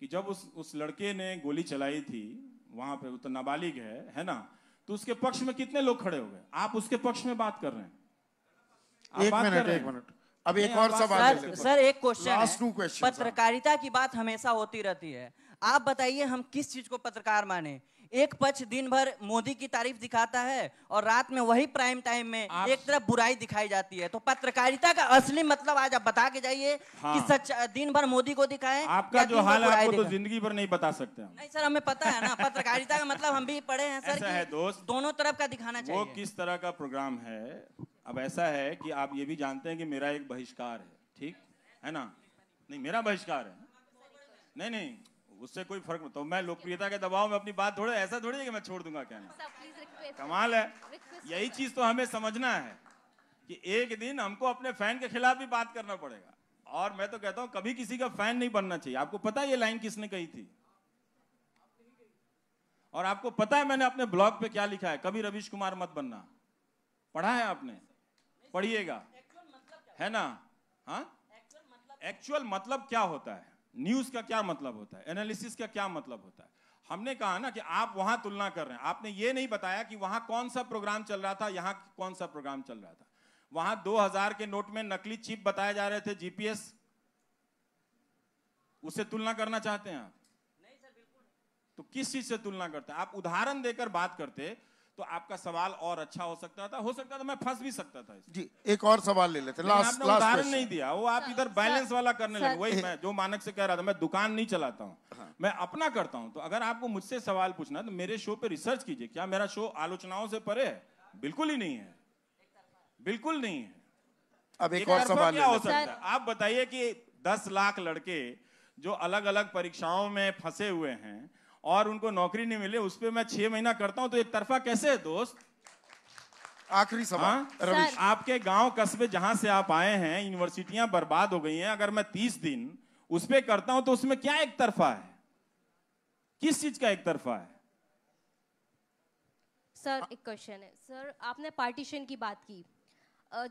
कि जब उस उस लड़के ने गोली चलाई थी वहां पे तो नाबालिग है है ना तो उसके पक्ष में कितने लोग खड़े हो गए आप उसके पक्ष में बात कर रहे हैं एक मिनट एक मिनट अब एक और सवाल सर, सर एक क्वेश्चन पत्रकारिता की बात हमेशा होती रहती है आप बताइए हम किस चीज को पत्रकार माने एक पक्ष दिन भर मोदी की तारीफ दिखाता है और रात में वही प्राइम टाइम में एक तरफ बुराई दिखाई जाती है तो पत्रकारिता का असली मतलब आज आप बता के जाइए हाँ। कि सच दिन भर मोदी को दिखाएं आपका जो हाल है तो जिंदगी भर नहीं बता सकते नहीं सर हमें पता है ना पत्रकारिता का मतलब हम भी पढ़े हैं सर है दोस्त दोनों तरफ का दिखाना चाहिए किस तरह का प्रोग्राम है अब ऐसा है की आप ये भी जानते हैं कि मेरा एक बहिष्कार है ठीक है ना नहीं मेरा बहिष्कार है नहीं नहीं उससे कोई फर्क नहीं तो मैं लोकप्रियता के दबाव में अपनी बात थोड़ी ऐसा थोड़ी है कि मैं छोड़ दूंगा कहना कमाल है यही चीज तो हमें समझना है कि एक दिन हमको अपने फैन के खिलाफ भी बात करना पड़ेगा और मैं तो कहता हूं कभी किसी का फैन नहीं बनना चाहिए आपको पता है ये लाइन किसने कही थी और आपको पता है मैंने अपने ब्लॉग पे क्या लिखा है कभी रविश कुमार मत बनना पढ़ा है आपने पढ़िएगा है ना हाँ एक्चुअल मतलब, मतलब क्या होता है न्यूज का क्या मतलब होता है एनालिसिस का क्या मतलब होता है हमने कहा ना कि आप वहां तुलना कर रहे हैं आपने ये नहीं बताया कि वहां कौन सा प्रोग्राम चल रहा था यहाँ कौन सा प्रोग्राम चल रहा था वहां 2000 के नोट में नकली चिप बताए जा रहे थे जीपीएस उससे तुलना करना चाहते हैं आप नहीं सर बिल्कुल तो किस चीज से तुलना करते हैं आप उदाहरण देकर बात करते तो आपका सवाल और अच्छा हो सकता था हो सकता था मैं फंस भी सकता था जी एक और सवाल ले लेते उदाहरण नहीं दिया वो आप इधर बैलेंस वाला करने लगे वही <laughs> मैं जो मानक से कह रहा था मैं दुकान नहीं चलाता हूँ हाँ। मैं अपना करता हूँ तो अगर आपको मुझसे सवाल पूछना तो मेरे शो पे रिसर्च कीजिए क्या मेरा शो आलोचनाओं से परे है बिल्कुल ही नहीं है बिल्कुल नहीं है अब एक, एक और सवाल क्या हो सकता है आप बताइए कि दस लाख लड़के जो अलग अलग परीक्षाओं में फंसे हुए हैं और उनको नौकरी नहीं मिले उस पर मैं छह महीना करता हूँ तो एक तरफा कैसे है दोस्त आखिरी सवाल हाँ? रविश आपके गांव कस्बे जहां से आप आए हैं यूनिवर्सिटियां बर्बाद हो गई हैं अगर मैं तीस दिन उस पर करता हूं तो उसमें क्या एक तरफा है किस चीज का एक तरफा है सर एक क्वेश्चन है सर आपने पार्टीशन की बात की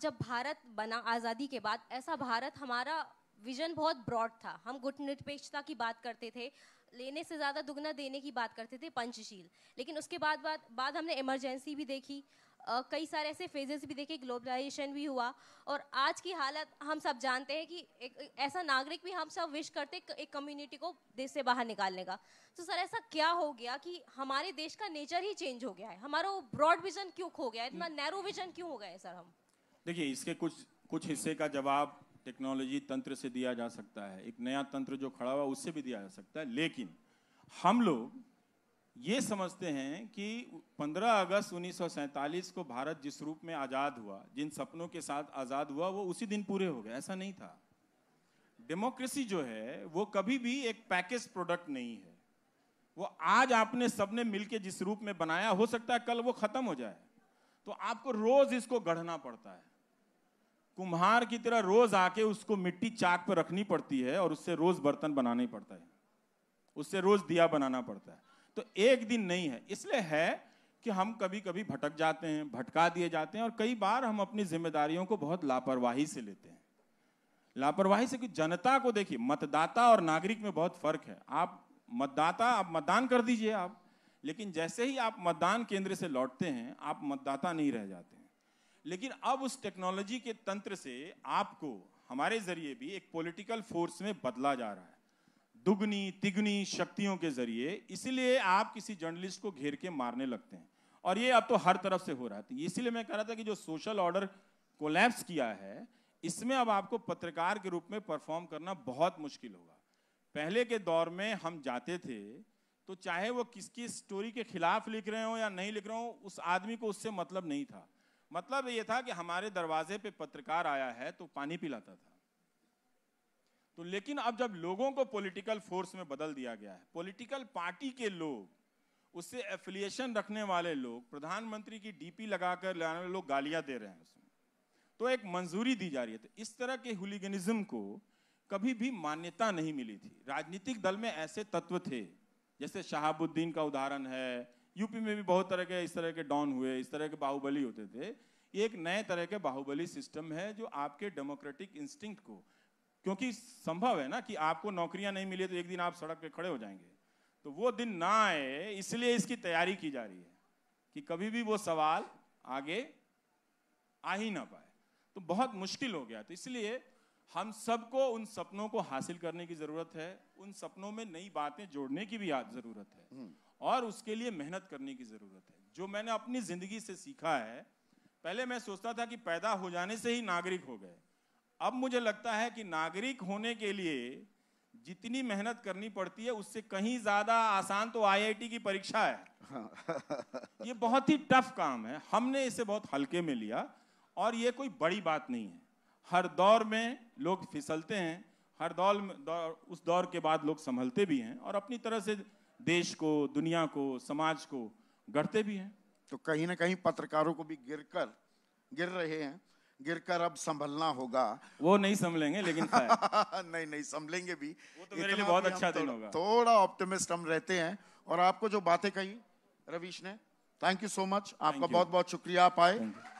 जब भारत बना आज़ादी के बाद ऐसा भारत हमारा विजन बहुत ब्रॉड था हम गुटनिरपेक्षता की बात करते थे लेने से ज़्यादा दुगना देने की बात करते थे पंचशील लेकिन उसके बाद बाद, बाद हमने इमरजेंसी भी देखी Uh, कई सारे ऐसे फेजेस भी देखे ग्लोबलाइजेशन भी हुआ और आज की हालत हम सब जानते हैं कि एक, एक ऐसा नागरिक भी हम सब विश करते एक कम्युनिटी को देश से बाहर निकालने का तो सर ऐसा क्या हो गया कि हमारे देश का नेचर ही चेंज हो गया है हमारा ब्रॉड विजन क्यों खो गया है इतना नैरो हम्म। विजन क्यों हो गया है सर हम देखिए इसके कुछ कुछ हिस्से का जवाब टेक्नोलॉजी तंत्र से दिया जा सकता है एक नया तंत्र जो खड़ा हुआ उससे भी दिया जा सकता है लेकिन हम लोग ये समझते हैं कि 15 अगस्त उन्नीस को भारत जिस रूप में आज़ाद हुआ जिन सपनों के साथ आज़ाद हुआ वो उसी दिन पूरे हो गए ऐसा नहीं था डेमोक्रेसी जो है वो कभी भी एक पैकेज प्रोडक्ट नहीं है वो आज आपने सबने मिलके जिस रूप में बनाया हो सकता है कल वो ख़त्म हो जाए तो आपको रोज़ इसको गढ़ना पड़ता है कुम्हार की तरह रोज आके उसको मिट्टी चाक पर रखनी पड़ती है और उससे रोज बर्तन बनाना ही पड़ता है उससे रोज दिया बनाना पड़ता है तो एक दिन नहीं है इसलिए है कि हम कभी कभी भटक जाते हैं भटका दिए जाते हैं और कई बार हम अपनी जिम्मेदारियों को बहुत लापरवाही से लेते हैं लापरवाही से कि जनता को देखिए मतदाता और नागरिक में बहुत फर्क है आप मतदाता आप मतदान कर दीजिए आप लेकिन जैसे ही आप मतदान केंद्र से लौटते हैं आप मतदाता नहीं रह जाते लेकिन अब उस टेक्नोलॉजी के तंत्र से आपको हमारे जरिए भी एक पॉलिटिकल फोर्स में बदला जा रहा है दुगनी तिगनी शक्तियों के जरिए इसलिए आप किसी जर्नलिस्ट को घेर के मारने लगते हैं और ये अब तो हर तरफ से हो रहा है तो इसीलिए मैं कह रहा था कि जो सोशल ऑर्डर कोलैप्स किया है इसमें अब आपको पत्रकार के रूप में परफॉर्म करना बहुत मुश्किल होगा पहले के दौर में हम जाते थे तो चाहे वो किसकी स्टोरी के खिलाफ लिख रहे हो या नहीं लिख रहे हो उस आदमी को उससे मतलब नहीं था मतलब ये था कि हमारे दरवाजे पे पत्रकार आया है तो पानी पिलाता था तो लेकिन अब जब लोगों को पॉलिटिकल फोर्स में बदल दिया गया है पॉलिटिकल पार्टी के लोग उससे एफिलिएशन रखने वाले लोग प्रधानमंत्री की डीपी लगाकर लाने वाले लोग गालियां दे रहे हैं उसमें तो एक मंजूरी दी जा रही है तो इस तरह के हुलिगनिज्म को कभी भी मान्यता नहीं मिली थी राजनीतिक दल में ऐसे तत्व थे जैसे शहाबुद्दीन का उदाहरण है यूपी में भी बहुत तरह के इस तरह के डॉन हुए इस तरह के बाहुबली होते थे ये एक नए तरह के बाहुबली सिस्टम है जो आपके डेमोक्रेटिक इंस्टिंक्ट को क्योंकि संभव है ना कि आपको नौकरियां नहीं मिली तो एक दिन आप सड़क पे खड़े हो जाएंगे तो वो दिन ना आए इसलिए इसकी तैयारी की जा रही है कि कभी भी वो सवाल आगे आ ही ना पाए तो बहुत मुश्किल हो गया तो इसलिए हम सबको उन सपनों को हासिल करने की जरूरत है उन सपनों में नई बातें जोड़ने की भी ज़रूरत है हम्म। और उसके लिए मेहनत करने की ज़रूरत है जो मैंने अपनी ज़िंदगी से सीखा है पहले मैं सोचता था कि पैदा हो जाने से ही नागरिक हो गए अब मुझे लगता है कि नागरिक होने के लिए जितनी मेहनत करनी पड़ती है उससे कहीं ज़्यादा आसान तो आईआईटी की परीक्षा है <laughs> ये बहुत ही टफ काम है हमने इसे बहुत हल्के में लिया और ये कोई बड़ी बात नहीं है हर दौर में लोग फिसलते हैं हर दौर, दौर उस दौर के बाद लोग संभलते भी हैं और अपनी तरह से देश को दुनिया को समाज को गढ़ते भी हैं तो कहीं ना कहीं पत्रकारों को भी गिरकर गिर रहे हैं गिरकर अब संभलना होगा वो नहीं संभलेंगे लेकिन <laughs> नहीं नहीं संभलेंगे भी वो तो मेरे लिए बहुत अच्छा दिन होगा थोड़ा ऑप्टिमिस्ट हम रहते हैं और आपको जो बातें कही रवीश ने थैंक यू सो मच आपका बहुत बहुत शुक्रिया आप आए